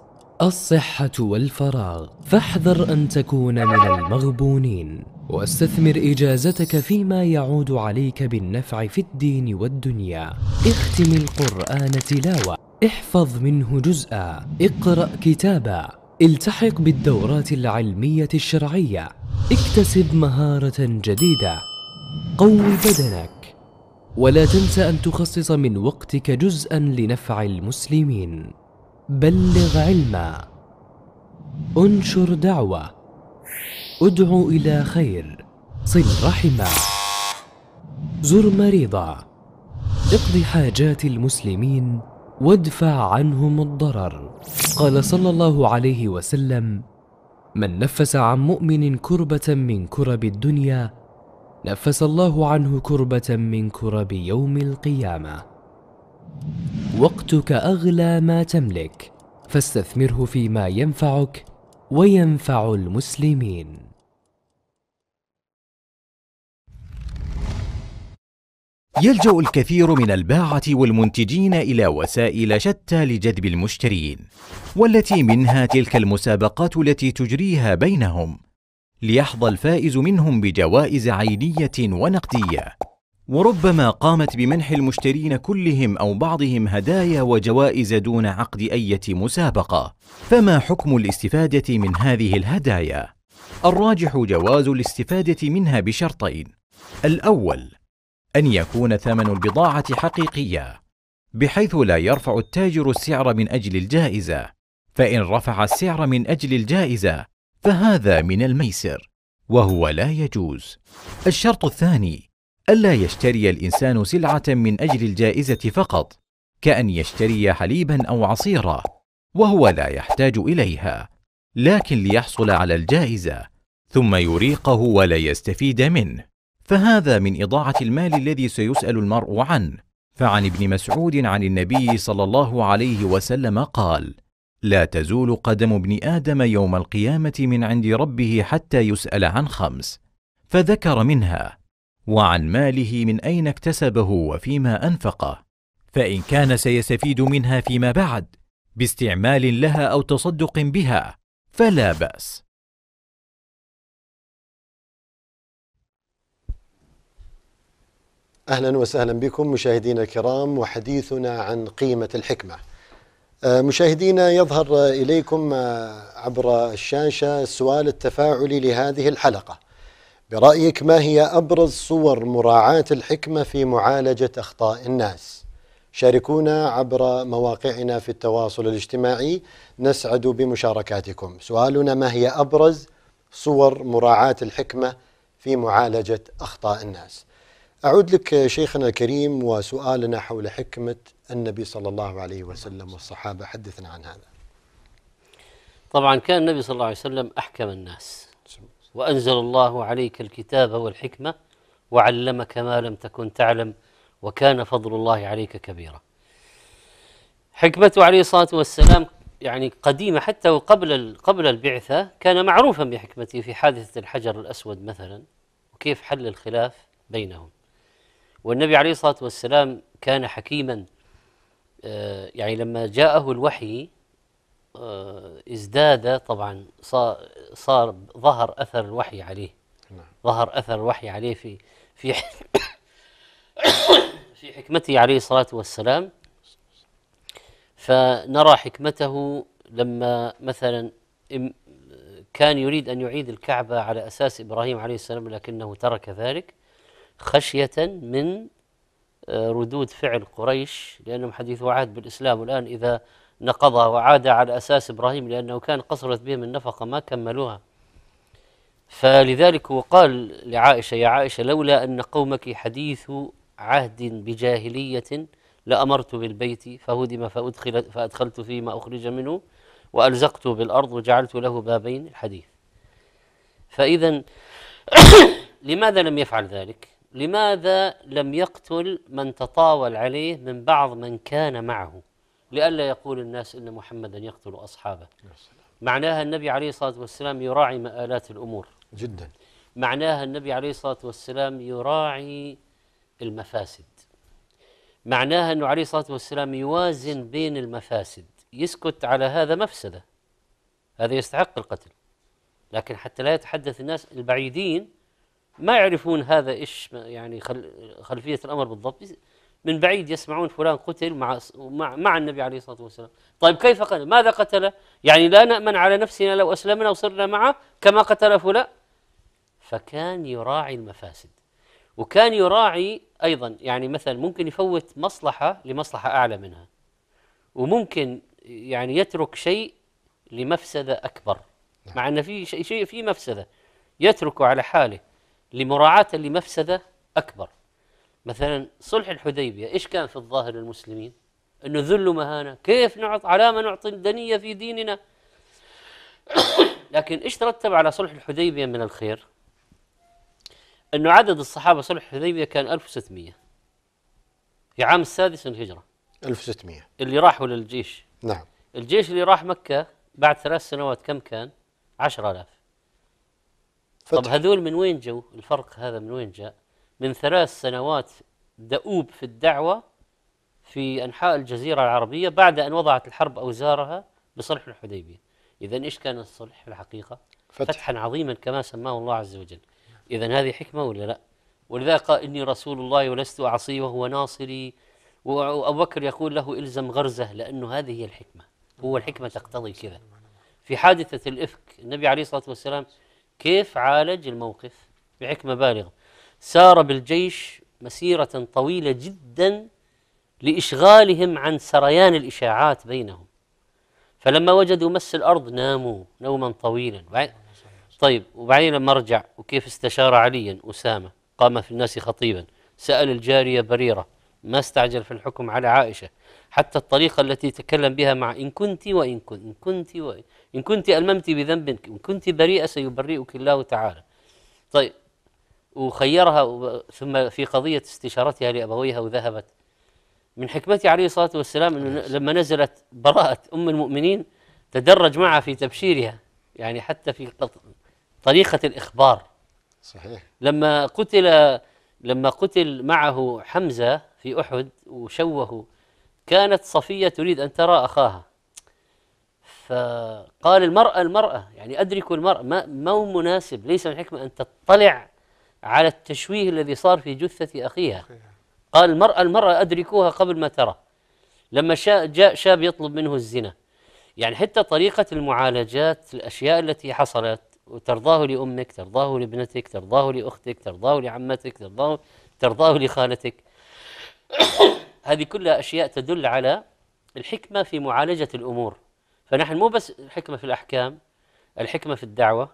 A: الصحة والفراغ فاحذر أن تكون من المغبونين واستثمر إجازتك فيما يعود عليك بالنفع في الدين والدنيا اختم القرآن تلاوة احفظ منه جزءا اقرأ كتابا التحق بالدورات العلمية الشرعية اكتسب مهارة جديدة قو بدنك ولا تنسى أن تخصص من وقتك جزءا لنفع المسلمين بلغ علما انشر دعوه ادعو الى خير صل رحما زر مريضا اقض حاجات المسلمين وادفع عنهم الضرر قال صلى الله عليه وسلم من نفس عن مؤمن كربه من كرب الدنيا نفس الله عنه كربه من كرب يوم القيامه وقتك اغلى ما تملك فاستثمره فيما ينفعك وينفع المسلمين
E: يلجا الكثير من الباعه والمنتجين الى وسائل شتى لجذب المشترين والتي منها تلك المسابقات التي تجريها بينهم ليحظى الفائز منهم بجوائز عينيه ونقديه وربما قامت بمنح المشترين كلهم او بعضهم هدايا وجوائز دون عقد اي مسابقه فما حكم الاستفاده من هذه الهدايا الراجح جواز الاستفاده منها بشرطين الاول ان يكون ثمن البضاعه حقيقيه بحيث لا يرفع التاجر السعر من اجل الجائزه فان رفع السعر من اجل الجائزه فهذا من الميسر وهو لا يجوز الشرط الثاني ألا يشتري الإنسان سلعة من أجل الجائزة فقط، كأن يشتري حليبا أو عصيرا، وهو لا يحتاج إليها، لكن ليحصل على الجائزة، ثم يريقه ولا يستفيد منه، فهذا من إضاعة المال الذي سيسأل المرء عنه، فعن ابن مسعود عن النبي صلى الله عليه وسلم قال: لا تزول قدم ابن ادم يوم القيامه من عند ربه حتى يسال عن خمس فذكر منها وعن ماله من اين اكتسبه وفيما انفقه فان كان سيستفيد منها فيما بعد باستعمال لها او تصدق بها فلا باس
B: اهلا وسهلا بكم مشاهدينا الكرام وحديثنا عن قيمه الحكمه آه، مشاهدينا يظهر اليكم آه، عبر الشاشه السؤال التفاعلي لهذه الحلقه برأيك ما هي أبرز صور مراعاة الحكمة في معالجة أخطاء الناس؟ شاركونا عبر مواقعنا في التواصل الاجتماعي نسعد بمشاركاتكم سؤالنا ما هي أبرز صور مراعاة الحكمة في معالجة أخطاء الناس أعود لك شيخنا الكريم وسؤالنا حول حكمة النبي صلى الله عليه وسلم والصحابة
C: حدثنا عن هذا طبعا كان النبي صلى الله عليه وسلم أحكم الناس وأنزل الله عليك الكتاب والحكمة وعلمك ما لم تكن تعلم وكان فضل الله عليك كبيرا حكمته عليه الصلاة والسلام يعني قديمة حتى وقبل قبل البعثة كان معروفا بحكمته في حادثة الحجر الأسود مثلا وكيف حل الخلاف بينهم والنبي عليه الصلاة والسلام كان حكيما آه، يعني لما جاءه الوحي آه، ازداد طبعا صار, صار ظهر اثر الوحي عليه نعم. ظهر اثر الوحي عليه في في في حكمته عليه الصلاه والسلام فنرى حكمته لما مثلا كان يريد ان يعيد الكعبه على اساس ابراهيم عليه السلام لكنه ترك ذلك خشيه من آه، ردود فعل قريش لانهم حديث وعاد بالاسلام والان اذا نقضها وعاد على أساس إبراهيم لأنه كان قصرت بهم النفقة ما كملوها فلذلك هو قال لعائشة يا عائشة لولا أن قومك حديث عهد بجاهلية لأمرت بالبيت فهدم فأدخل فأدخلت فيه ما أخرج منه وألزقته بالأرض وجعلت له بابين الحديث فإذا لماذا لم يفعل ذلك لماذا لم يقتل من تطاول عليه من بعض من كان معه لئلا يقول الناس إن محمدا يقتل أصحابه معناها النبي عليه الصلاة والسلام يراعي مآلات الأمور جدا معناها النبي عليه الصلاة والسلام يراعي المفاسد معناها أنه عليه الصلاة والسلام يوازن بين المفاسد يسكت على هذا مفسدة هذا يستحق القتل لكن حتى لا يتحدث الناس البعيدين ما يعرفون هذا إيش يعني خل خلفية الأمر بالضبط من بعيد يسمعون فلان قتل مع مع, النبي عليه الصلاه والسلام طيب كيف قتل ماذا قتل؟ يعني لا نامن على نفسنا لو اسلمنا وصرنا معه كما قتل فلان فكان يراعي المفاسد وكان يراعي ايضا يعني مثلا ممكن يفوت مصلحه لمصلحه اعلى منها وممكن يعني يترك شيء لمفسده اكبر نعم. مع ان في شيء في مفسده يتركه على حاله لمراعاه لمفسده اكبر مثلا صلح الحديبيه ايش كان في الظاهر للمسلمين؟ انه ذل ومهانه، كيف نعط علامه نعطي الدنيه في ديننا؟ لكن ايش ترتب على صلح الحديبيه من الخير؟ انه عدد الصحابه صلح الحديبيه كان 1600 في عام السادس للهجره 1600 اللي راحوا للجيش نعم الجيش اللي راح مكه بعد ثلاث سنوات كم كان؟ 10000 طب هذول من وين جو؟ الفرق هذا من وين جاء؟ من ثلاث سنوات دؤوب في الدعوة في أنحاء الجزيرة العربية بعد أن وضعت الحرب أوزارها بصلح الحديبية إذا إيش كان الصلح في الحقيقة؟ فتح. فتحا عظيما كما سماه الله عز وجل إذا هذه حكمة ولا لا؟ ولذا قال إني رسول الله ولست أعصيه وهو ناصري وأبو بكر يقول له إلزم غرزه لأنه هذه هي الحكمة هو الحكمة تقتضي كذا في حادثة الإفك النبي عليه الصلاة والسلام كيف عالج الموقف بحكمة بالغة سار بالجيش مسيرة طويلة جدا لإشغالهم عن سريان الإشاعات بينهم فلما وجدوا مس الأرض ناموا نوما طويلا طيب وبعدين لما رجع وكيف استشار عليا أسامة قام في الناس خطيبا سأل الجارية بريرة ما استعجل في الحكم على عائشة حتى الطريقة التي تكلم بها مع إن كنت وإن كنت إن كنت وإن كنت ألممت بذنب إن كنت بريئة سيبرئك الله تعالى طيب وخيرها ثم في قضية استشارتها لأبويها وذهبت من حكمته عليه الصلاة والسلام أنه لما نزلت براءة أم المؤمنين تدرج معها في تبشيرها يعني حتى في طريقة الإخبار صحيح لما قتل لما قتل معه حمزة في أحد وشوه كانت صفية تريد أن ترى أخاها فقال المرأة المرأة يعني أدركوا المرأة ما مو مناسب ليس من الحكمة أن تطلع على التشويه الذي صار في جثة أخيها قال المرأة المرأة أدركوها قبل ما ترى لما جاء شاب يطلب منه الزنا يعني حتى طريقة المعالجات الأشياء التي حصلت وترضاه لأمك ترضاه لابنتك ترضاه لأختك ترضاه لعمتك ترضاه, ترضاه لخالتك هذه كلها أشياء تدل على الحكمة في معالجة الأمور فنحن مو بس الحكمة في الأحكام الحكمة في الدعوة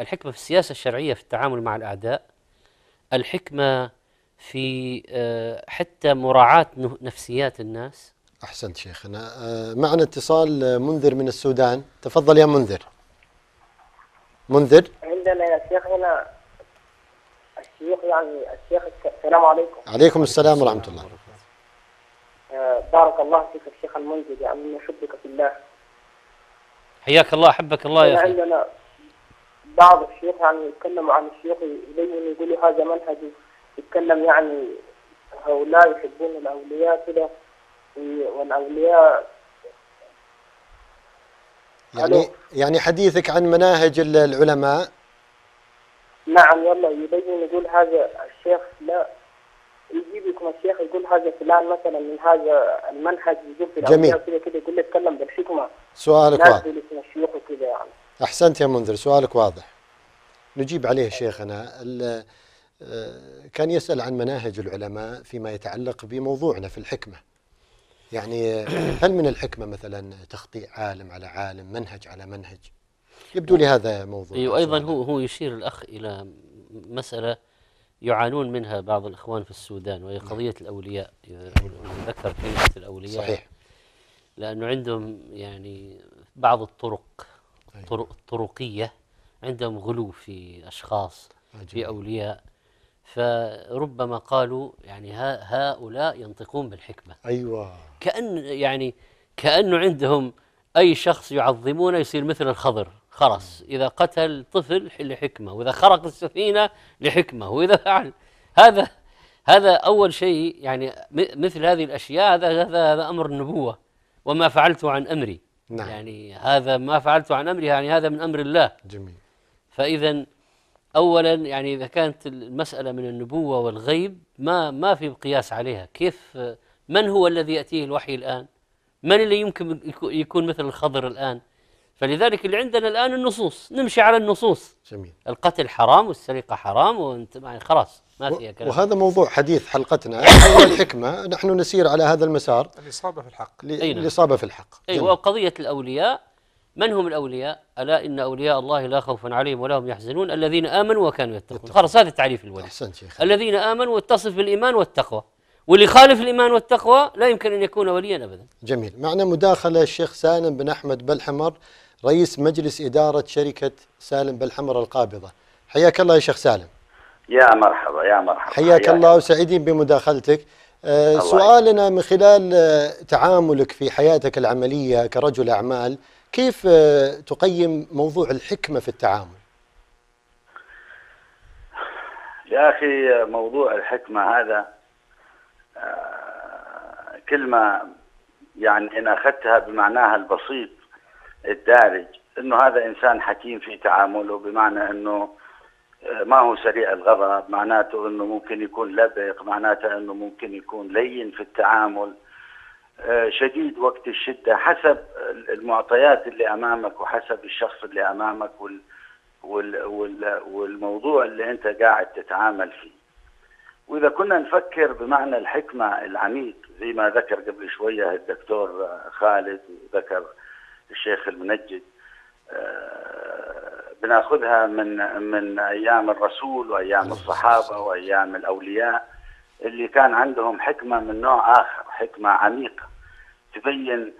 C: الحكمة في السياسة الشرعية في التعامل مع الأعداء الحكمه في آه، حتى مراعاه نفسيات الناس احسنت شيخنا آه،
B: معنا اتصال آه، منذر من السودان تفضل يا منذر منذر
F: عندنا يا شيخنا الشيخ يعني الشيخ السلام عليكم
B: عليكم السلام ورحمه الله
F: بارك الله فيك الشيخ المنذر يعني نحبك في الله
C: حياك الله احبك الله يا اخي
F: عندنا بعض الشيوخ يعني يتكلموا عن الشيوخ يبين يقولوا هذا منهج يتكلم يعني هؤلاء يحبون الأولياء كذا والأولياء
B: يعني ألو. يعني, يعني حديثك عن مناهج العلماء
F: نعم والله يبين يقول هذا الشيخ لا يجيب لكم الشيخ يقول هذا فلان مثلا من هذا المنهج يجيب في جميل كذا كذا يقول يتكلم بالحكمه سؤالك واضح الشيوخ وكذا يعني
B: أحسنت يا منذر سؤالك واضح نجيب عليه شيخنا آه، كان يسأل عن مناهج العلماء فيما يتعلق بموضوعنا في الحكمة يعني آه، هل من الحكمة مثلا تخطيء عالم على عالم منهج على منهج يبدو لي هذا موضوع أيوة أيضا
C: هو هو يشير الأخ إلى مسألة يعانون منها بعض الإخوان في السودان وهي نعم. قضية الأولياء ذكر كلمة الأولياء صحيح لأنه عندهم يعني بعض الطرق الطرقيه عندهم غلو في اشخاص عجيب. في آه، اولياء فربما قالوا يعني هؤلاء ينطقون بالحكمه ايوه كان يعني كانه عندهم اي شخص يعظمونه يصير مثل الخضر خلاص اذا قتل طفل لحكمه واذا خرق السفينه لحكمه واذا فعل هذا هذا اول شيء يعني مثل هذه الاشياء هذا هذا, هذا امر النبوه وما فعلته عن امري نعم. يعني هذا ما فعلته عن أمرها يعني هذا من أمر الله جميل فإذا أولا يعني إذا كانت المسألة من النبوة والغيب ما ما في قياس عليها كيف من هو الذي يأتيه الوحي الآن من اللي يمكن يكون مثل الخضر الآن فلذلك اللي عندنا الآن النصوص نمشي على النصوص جميل القتل حرام والسرقة حرام وانت يعني خلاص ما فيها كلام وهذا
B: موضوع حديث حلقتنا الحكمة نحن نسير على هذا المسار الإصابة في الحق نعم. الإصابة في الحق
C: أيوة وقضية الأولياء من هم الأولياء ألا إن أولياء الله لا خوف عليهم ولا هم يحزنون الذين آمنوا وكانوا يتقون خلاص هذا التعريف الولي أحسنت شيخ الذين آمنوا واتصف بالإيمان والتقوى واللي خالف الإيمان والتقوى لا يمكن أن يكون وليا أبدا
B: جميل معنا مداخلة الشيخ سالم بن أحمد بلحمر رئيس مجلس إدارة شركة سالم بلحمر القابضة حياك الله يا شيخ سالم
F: يا مرحبا يا مرحبا حياك الله
B: وسعيدين بمداخلتك آه، سؤالنا من خلال آه، تعاملك في حياتك العملية كرجل أعمال كيف آه، تقيم موضوع الحكمة في التعامل
F: يا أخي موضوع الحكمة هذا كلمة يعني إن أخذتها بمعناها البسيط الدارج أنه هذا إنسان حكيم في تعامله بمعنى أنه آه، ما هو سريع الغضب معناته انه ممكن يكون لبق معناته انه ممكن يكون لين في التعامل آه، شديد وقت الشده حسب المعطيات اللي امامك وحسب الشخص اللي امامك وال وال وال والموضوع اللي انت قاعد تتعامل فيه واذا كنا نفكر بمعنى الحكمه العميق زي ما ذكر قبل شويه الدكتور خالد وذكر الشيخ المنجد آه، بناخذها من من ايام الرسول وايام الصحابه وايام الاولياء اللي كان عندهم حكمه من نوع اخر، حكمه عميقه تبين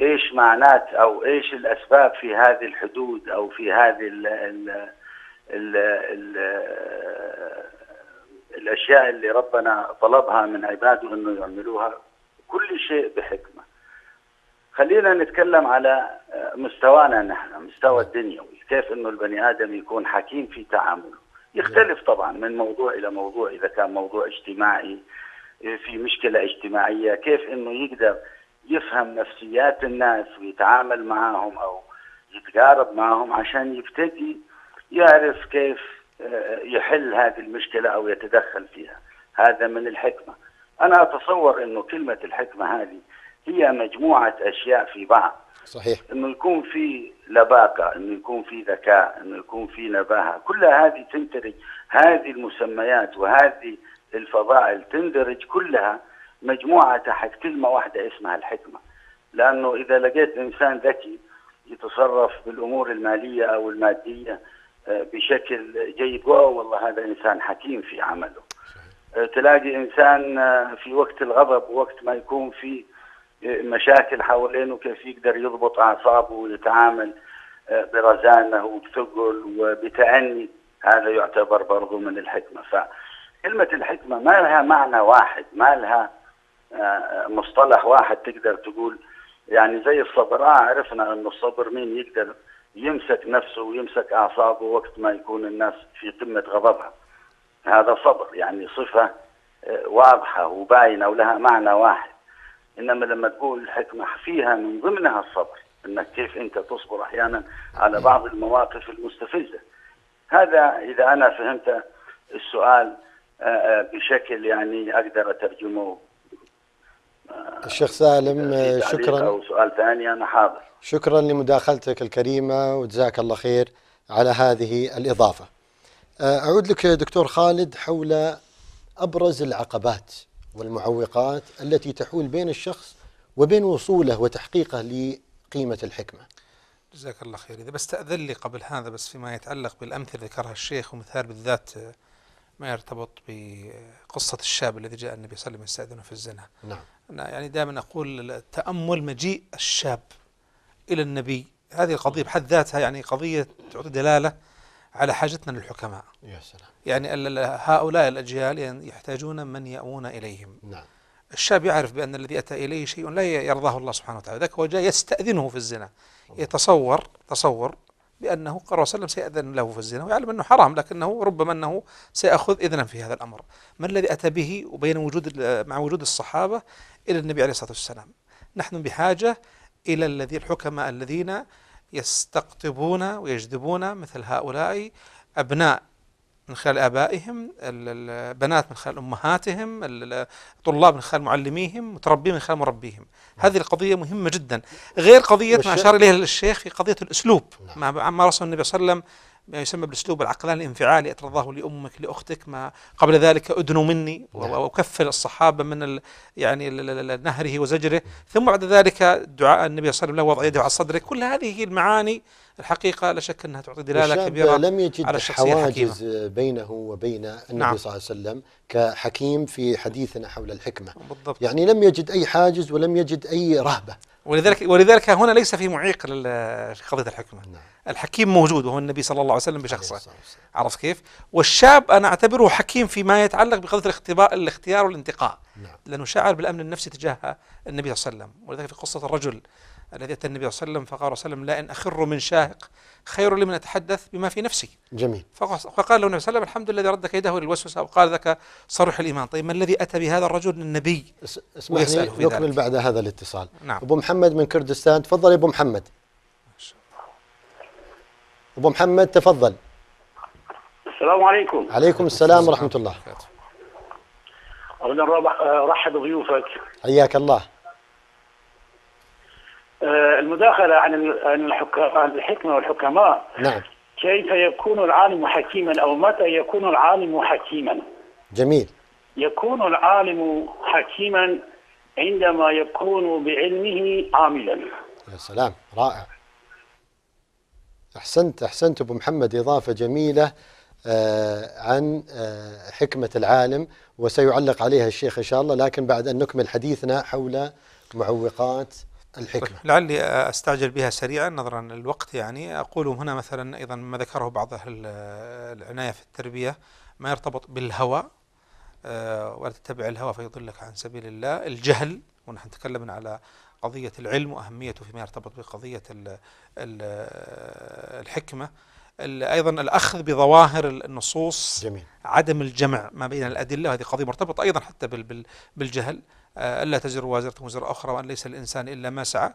F: ايش معنات او ايش الاسباب في هذه الحدود او في هذه ال ال ال ال الاشياء اللي ربنا طلبها من عباده انه يعملوها كل شيء بحكمه. خلينا نتكلم على مستوانا نحن مستوى الدنيوي كيف انه البني ادم يكون حكيم في تعامله يختلف طبعا من موضوع الى موضوع اذا كان موضوع اجتماعي في مشكله اجتماعيه كيف انه يقدر يفهم نفسيات الناس ويتعامل معهم او يتقارب معهم عشان يبتدي يعرف كيف آه، يحل هذه المشكله او يتدخل فيها هذا من الحكمه انا اتصور انه كلمه الحكمه هذه هي مجموعه اشياء في بعض صحيح انه يكون في لباقه انه يكون في ذكاء انه يكون في نباهه كل هذه تندرج هذه المسميات وهذه الفضائل تندرج كلها مجموعه تحت كلمه واحده اسمها الحكمه لانه اذا لقيت انسان ذكي يتصرف بالامور الماليه او الماديه آه، بشكل جيد واو والله هذا انسان حكيم في عمله آه، تلاقي انسان آه، في وقت الغضب وقت ما يكون في مشاكل حوالينه كيف يقدر يضبط اعصابه ويتعامل آه، برزانه وبثقل وبتأني هذا يعتبر برضه من الحكمه فكلمه الحكمه ما لها معنى واحد ما لها آه، مصطلح واحد تقدر تقول يعني زي الصبر اه عرفنا انه الصبر مين يقدر يمسك نفسه ويمسك اعصابه وقت ما يكون الناس في قمه غضبها هذا صبر يعني صفه آه، واضحه وباينه ولها معنى واحد انما لما تقول الحكمه فيها من ضمنها الصبر انك كيف انت تصبر احيانا على بعض المواقف المستفزه هذا اذا انا فهمت السؤال آه، آه، بشكل يعني اقدر اترجمه
B: آه، الشيخ سالم شكرا او
F: سؤال ثاني انا حاضر
B: شكرا لمداخلتك الكريمه وجزاك الله خير على هذه الاضافه. اعود لك دكتور خالد حول ابرز العقبات والمعوقات التي تحول بين الشخص وبين وصوله وتحقيقه لقيمة الحكمة
D: جزاك الله خير إذا بستأذن لي قبل هذا بس فيما يتعلق بالأمثلة ذكرها الشيخ ومثال بالذات ما يرتبط بقصة الشاب الذي جاء النبي صلى الله عليه وسلم يستأذنه في الزنا نعم أنا يعني دائما أقول تأمل مجيء الشاب إلى النبي هذه القضية بحد ذاتها يعني قضية تعطي دلالة على حاجتنا للحكماء يا سلام يعني هؤلاء الأجيال يحتاجون من يأوون إليهم نعم الشاب يعرف بأن الذي أتى إليه شيء لا يرضاه الله سبحانه وتعالى ذاك هو جاء يستأذنه في الزنا يتصور تصور بأنه قال صلى الله عليه وسلم سيأذن له في الزنا ويعلم أنه حرام لكنه ربما أنه سيأخذ إذنا في هذا الأمر ما الذي أتى به وبين وجود مع وجود الصحابة إلى النبي عليه الصلاة والسلام نحن بحاجة إلى الذي الحكماء الذين يستقطبون ويجذبون مثل هؤلاء أبناء من خلال آبائهم البنات من خلال أمهاتهم الطلاب من خلال معلميهم متربين من خلال مربيهم نعم. هذه القضية مهمة جدا غير قضية ما أشار إليها الشيخ في قضية الأسلوب نعم. ما مارسه النبي صلى الله عليه وسلم ما يسمى بالاسلوب العقلاني الانفعالي اترضاه لامك لاختك ما قبل ذلك ادنو مني وكفل نعم. الصحابه من ال يعني ال نهره وزجره ثم بعد ذلك دعاء النبي صلى الله عليه وسلم له وضع يده على صدرك كل هذه المعاني الحقيقه لا شك انها تعطي دلاله كبيره لم يجد على الشخصيه
B: حواجز بينه وبين النبي نعم. صلى الله عليه وسلم كحكيم في حديثنا حول الحكمه بالضبط. يعني لم يجد اي حاجز ولم يجد اي رهبه
D: ولذلك ولذلك هنا ليس في معيق لقضيه الحكمه نعم. الحكيم موجود وهو النبي صلى الله عليه وسلم بشخصه عرف كيف والشاب أنا أعتبره حكيم فيما يتعلق بقضية الاختيار والانتقاء نعم. لأنه شعر بالأمن النفسي تجاه النبي صلى الله عليه وسلم ولذلك في قصة الرجل الذي أتى النبي صلى الله عليه وسلم فقال صلى الله عليه وسلم لا إن أخر من شاهق خير لمن أتحدث بما في نفسي جميل فقال له النبي صلى الله عليه وسلم الحمد لله الذي رد كيده للوسوسة وقال ذاك صرح الإيمان طيب ما الذي أتى بهذا الرجل النبي اسمح لي نكمل
B: بعد هذا الاتصال نعم. أبو محمد من كردستان تفضل يا أبو محمد أبو محمد تفضل
F: السلام عليكم عليكم السلام ورحمة الله أولا رحب ضيوفك حياك الله آه، المداخلة عن عن الحكمة والحكماء نعم كيف يكون العالم حكيما أو متى يكون العالم حكيما جميل يكون العالم حكيما عندما يكون بعلمه عاملا
B: يا سلام رائع أحسنت أحسنت أبو محمد إضافة جميلة آه، عن آه، حكمة العالم وسيعلق عليها الشيخ إن شاء الله لكن بعد أن نكمل حديثنا حول معوقات الحكمة
D: لعلي أستعجل بها سريعا نظرا للوقت يعني أقول هنا مثلا أيضا ما ذكره بعض أهل آه، العناية في التربية ما يرتبط بالهوى ولا تتبع الهوى فيضلك عن سبيل الله الجهل ونحن تكلمنا على قضية العلم وأهميته فيما يرتبط بقضية الحكمة ايضا الاخذ بظواهر النصوص جميل. عدم الجمع ما بين الادله هذه قضيه مرتبطه ايضا حتى بالجهل آه، الا تزر وازره وزر اخرى وان ليس الانسان الا ما سعى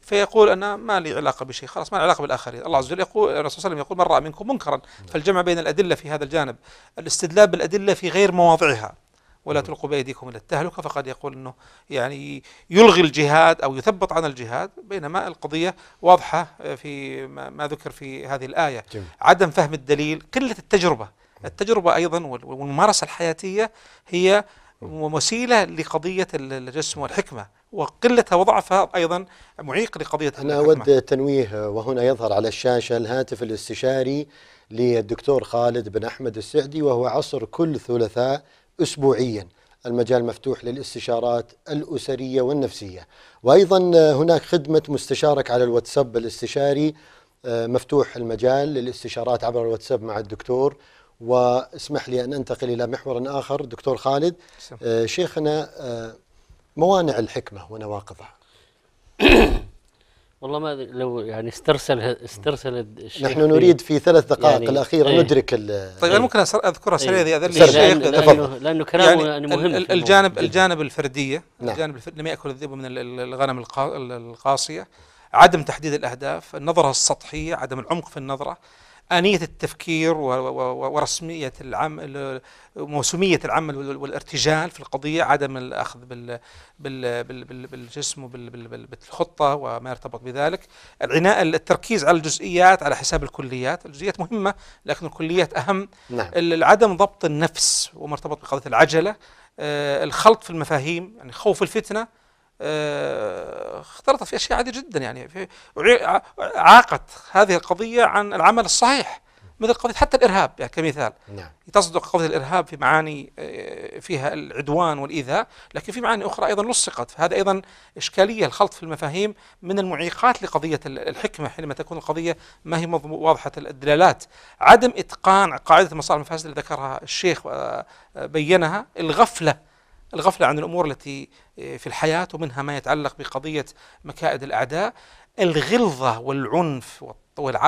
D: فيقول انا ما لي علاقه بشيء خلاص ما لي علاقه بالاخرين الله عز وجل يقول الرسول صلى الله عليه وسلم يقول من راى منكم منكرا نعم. فالجمع بين الادله في هذا الجانب الاستدلال بالادله في غير مواضعها ولا تلقوا بأيديكم إلى التهلكة فقد يقول أنه يعني يلغي الجهاد أو يثبط عن الجهاد بينما القضية واضحة آه، في ما ذكر في هذه الآية جميل. عدم فهم الدليل قلة التجربة التجربة أيضا والممارسة الحياتية هي وسيلة لقضية الجسم والحكمة وقلتها وضعفها أيضا معيق لقضية أنا أود
B: تنويه وهنا يظهر على الشاشة الهاتف الاستشاري للدكتور خالد بن أحمد السعدي وهو عصر كل ثلاثاء أسبوعيا المجال مفتوح للاستشارات الأسرية والنفسية وأيضا آه، هناك خدمة مستشارك على الواتساب الاستشاري آه، مفتوح المجال للاستشارات عبر الواتساب مع الدكتور واسمح لي أن أنتقل إلى محور آخر دكتور خالد آه، شيخنا موانع الحكمة ونواقضها
C: والله ما لو يعني استرسل استرسل نحن نريد في ثلاث دقائق يعني الاخيره ايه ندرك طيب انا ممكن اذكرها سريعا ايه لانه, لأنه كلامه يعني, يعني مهم الجانب الجانب
D: الفرديه نعم الجانب الفردي لم ياكل الذئب من الغنم القاصيه عدم تحديد الاهداف النظره السطحيه عدم العمق في النظره آنية التفكير ورسمية العمل موسمية العمل والارتجال في القضية عدم الأخذ بال بال بالجسم بالخطة وما يرتبط بذلك العناء التركيز على الجزئيات على حساب الكليات الجزئيات مهمة لكن الكليات أهم نعم. عدم ضبط النفس ومرتبط بقضية العجلة آه، الخلط في المفاهيم يعني خوف الفتنة آه، اختلطت في اشياء عاديه جدا يعني في عاقت هذه القضيه عن العمل الصحيح مثل قضيه حتى الارهاب يعني كمثال نعم. تصدق قضيه الارهاب في معاني آه، فيها العدوان والايذاء لكن في معاني اخرى ايضا لصقت فهذا ايضا اشكاليه الخلط في المفاهيم من المعيقات لقضيه الحكمه حينما تكون القضيه ما هي واضحه الدلالات عدم اتقان قاعده مصالح المفاسد اللي ذكرها الشيخ آه، بينها الغفله الغفلة عن الأمور التي آه، في الحياة ومنها ما يتعلق بقضية مكائد الأعداء الغلظة والعنف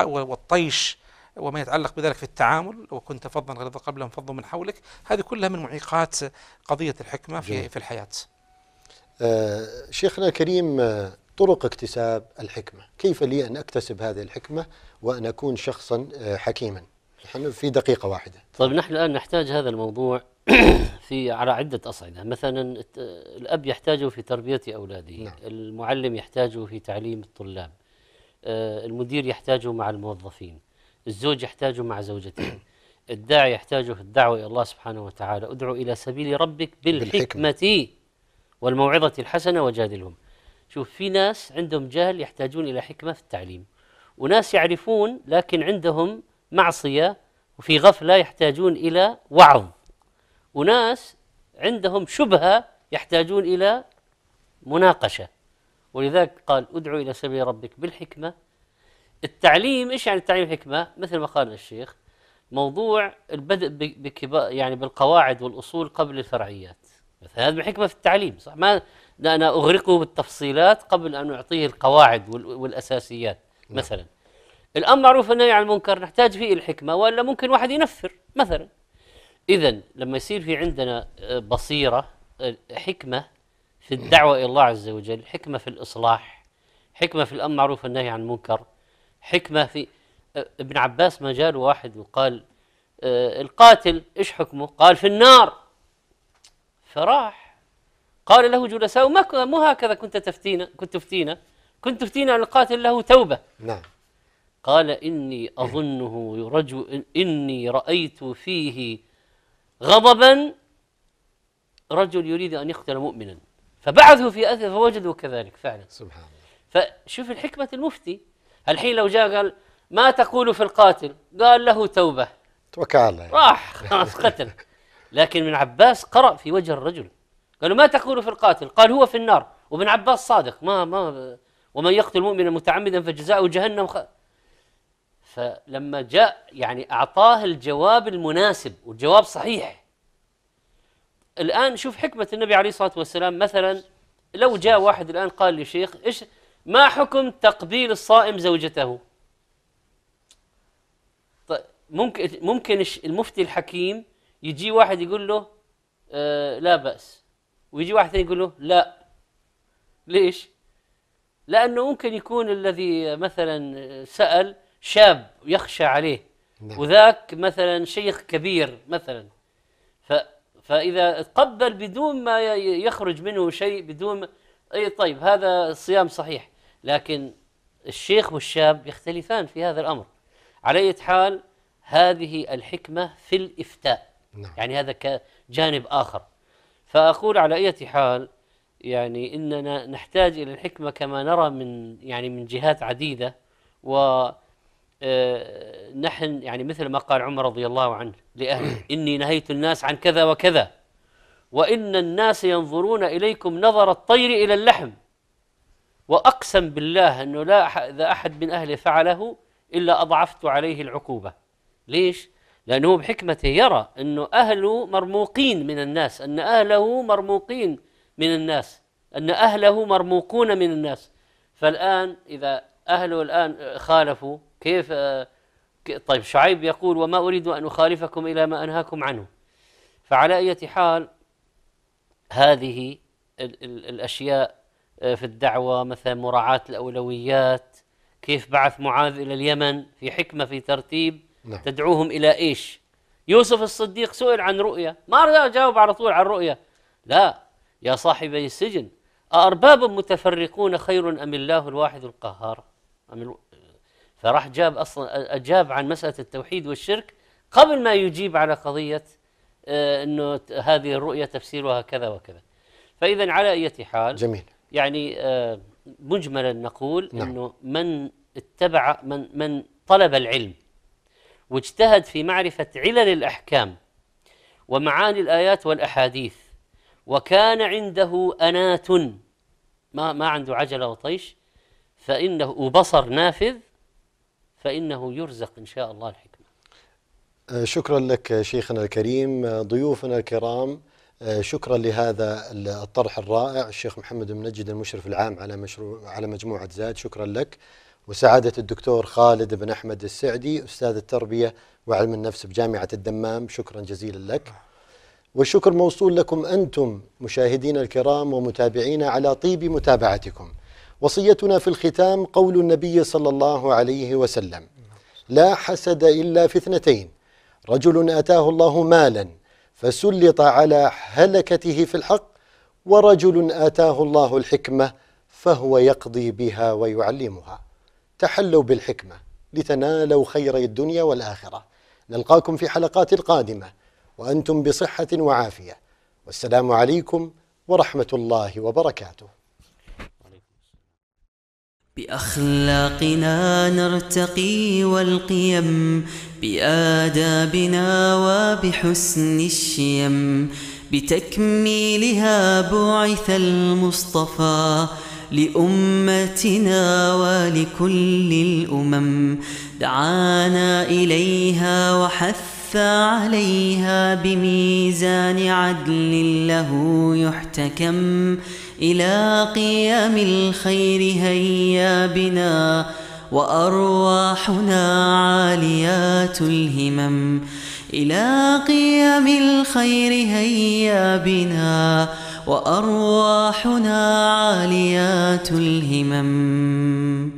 D: والطيش وما يتعلق بذلك في التعامل وكنت فظا غلظة قبل انفضوا من حولك هذه كلها من معيقات قضية الحكمة في, في الحياة
B: آه شيخنا الكريم آه، طرق اكتساب الحكمة كيف لي أن أكتسب هذه الحكمة وأن أكون شخصا آه، حكيما محمد في دقيقة
C: واحدة طيب نحن الآن نحتاج هذا الموضوع في على عدة أصعدة مثلا الأب يحتاجه في تربية أولاده نعم. المعلم يحتاجه في تعليم الطلاب آه، المدير يحتاجه مع الموظفين الزوج يحتاجه مع زوجته الداعي يحتاجه في الدعوة إلى الله سبحانه وتعالى ادعو إلى سبيل ربك بالحكمة, بالحكمة. والموعظة الحسنة وجادلهم شوف في ناس عندهم جهل يحتاجون إلى حكمة في التعليم وناس يعرفون لكن عندهم معصية وفي غفلة يحتاجون إلى وعظ وناس عندهم شبهة يحتاجون إلى مناقشة ولذلك قال ادعو إلى سبيل ربك بالحكمة التعليم إيش يعني التعليم حكمة مثل ما قال الشيخ موضوع البدء بكبار يعني بالقواعد والأصول قبل الفرعيات مثلا هذا حكمة في التعليم صح ما أنا أغرقه بالتفصيلات قبل أن أعطيه القواعد والأساسيات نعم. مثلا الامر معروف والنهي عن المنكر نحتاج فيه الحكمه والا ممكن واحد ينفر مثلا اذا لما يصير في عندنا آه، بصيره آه، حكمه في الدعوه الى الله عز وجل حكمه في الاصلاح حكمه في الامر معروف والنهي عن المنكر حكمه في آه، ابن عباس ما جاء واحد وقال القاتل ايش حكمه قال في النار فراح قال له جلساء ما مو هكذا كنت تفتينا كنت تفتينا كنت تفتينا القاتل له توبه نعم قال إني أظنه يرجو إني رأيت فيه غضبا رجل يريد أن يقتل مؤمنا فبعثه في أثر فوجدوا كذلك فعلا سبحان الله فشوف الحكمة المفتي الحين لو جاء قال ما تقول في القاتل قال له توبة توكل على الله راح خلاص قتل لكن ابن عباس قرأ في وجه الرجل قالوا ما تقول في القاتل قال هو في النار وابن عباس صادق ما ما ومن يقتل مؤمنا متعمدا فجزاؤه جهنم خ... فلما جاء يعني أعطاه الجواب المناسب والجواب صحيح الآن شوف حكمة النبي عليه الصلاة والسلام مثلا لو جاء واحد الآن قال شيخ إيش ما حكم تقبيل الصائم زوجته طيب، ممكن ممكن المفتي الحكيم يجي واحد يقول له آه لا بأس ويجي واحد ثاني يقول له لا ليش؟ لأنه ممكن يكون الذي مثلا سأل شاب يخشى عليه نعم. وذاك مثلا شيخ كبير مثلا ف فاذا تقبل بدون ما يخرج منه شيء بدون اي طيب هذا صيام صحيح لكن الشيخ والشاب يختلفان في هذا الامر على اي حال هذه الحكمه في الافتاء نعم. يعني هذا كجانب اخر فاقول على اي حال يعني اننا نحتاج الى الحكمه كما نرى من يعني من جهات عديده و آه، نحن يعني مثل ما قال عمر رضي الله عنه لأهله إني نهيت الناس عن كذا وكذا وإن الناس ينظرون إليكم نظر الطير إلى اللحم وأقسم بالله أنه لا إذا أحد من أهله فعله إلا أضعفت عليه العقوبة ليش؟ لأنه بحكمته يرى أنه أهله مرموقين من الناس أن أهله مرموقين من الناس أن أهله مرموقون من الناس فالآن إذا أهله الآن خالفوا كيف آه، طيب شعيب يقول وما أريد أن أخالفكم إلى ما أنهاكم عنه فعلى أي حال هذه الـ الـ الأشياء آه، في الدعوة مثلا مراعاة الأولويات كيف بعث معاذ إلى اليمن في حكمة في ترتيب نعم. تدعوهم إلى إيش يوسف الصديق سئل عن رؤية ما جاوب على طول عن رؤية لا يا صاحبي السجن أأرباب متفرقون خير أم الله الواحد القهار أم فراح جاب اصلا اجاب عن مساله التوحيد والشرك قبل ما يجيب على قضيه آه، انه هذه الرؤيه تفسيرها كذا وكذا. فاذا على اية حال جميل يعني آه، مجملا نقول نعم. انه من اتبع من من طلب العلم واجتهد في معرفه علل الاحكام ومعاني الايات والاحاديث وكان عنده انات ما ما عنده عجله وطيش فانه وبصر نافذ فإنه يرزق إن شاء الله الحكمة
B: أه، شكرا لك شيخنا الكريم أه، ضيوفنا الكرام أه، شكرا لهذا الطرح الرائع الشيخ محمد منجد المشرف العام على مشروع على مجموعة زاد شكرا لك وسعادة الدكتور خالد بن أحمد السعدي أستاذ التربية وعلم النفس بجامعة الدمام شكرا جزيلا لك والشكر موصول لكم أنتم مشاهدينا الكرام ومتابعينا على طيب متابعتكم وصيتنا في الختام قول النبي صلى الله عليه وسلم لا حسد إلا في اثنتين رجل أتاه الله مالا فسلط على هلكته في الحق ورجل آتاه الله الحكمة فهو يقضي بها ويعلمها تحلوا بالحكمة لتنالوا خيري الدنيا والآخرة نلقاكم في حلقات القادمة وأنتم بصحة وعافية والسلام عليكم ورحمة الله وبركاته
A: بأخلاقنا نرتقي والقيم بآدابنا وبحسن الشيم بتكميلها بعث المصطفى لأمتنا ولكل الأمم دعانا إليها وحث
C: عليها بميزان عدل له يحتكم إلى قيام الخير هيا بنا
A: وأرواحنا عاليات الهمم إلى قيام الخير هيا بنا وأرواحنا عاليات الهمم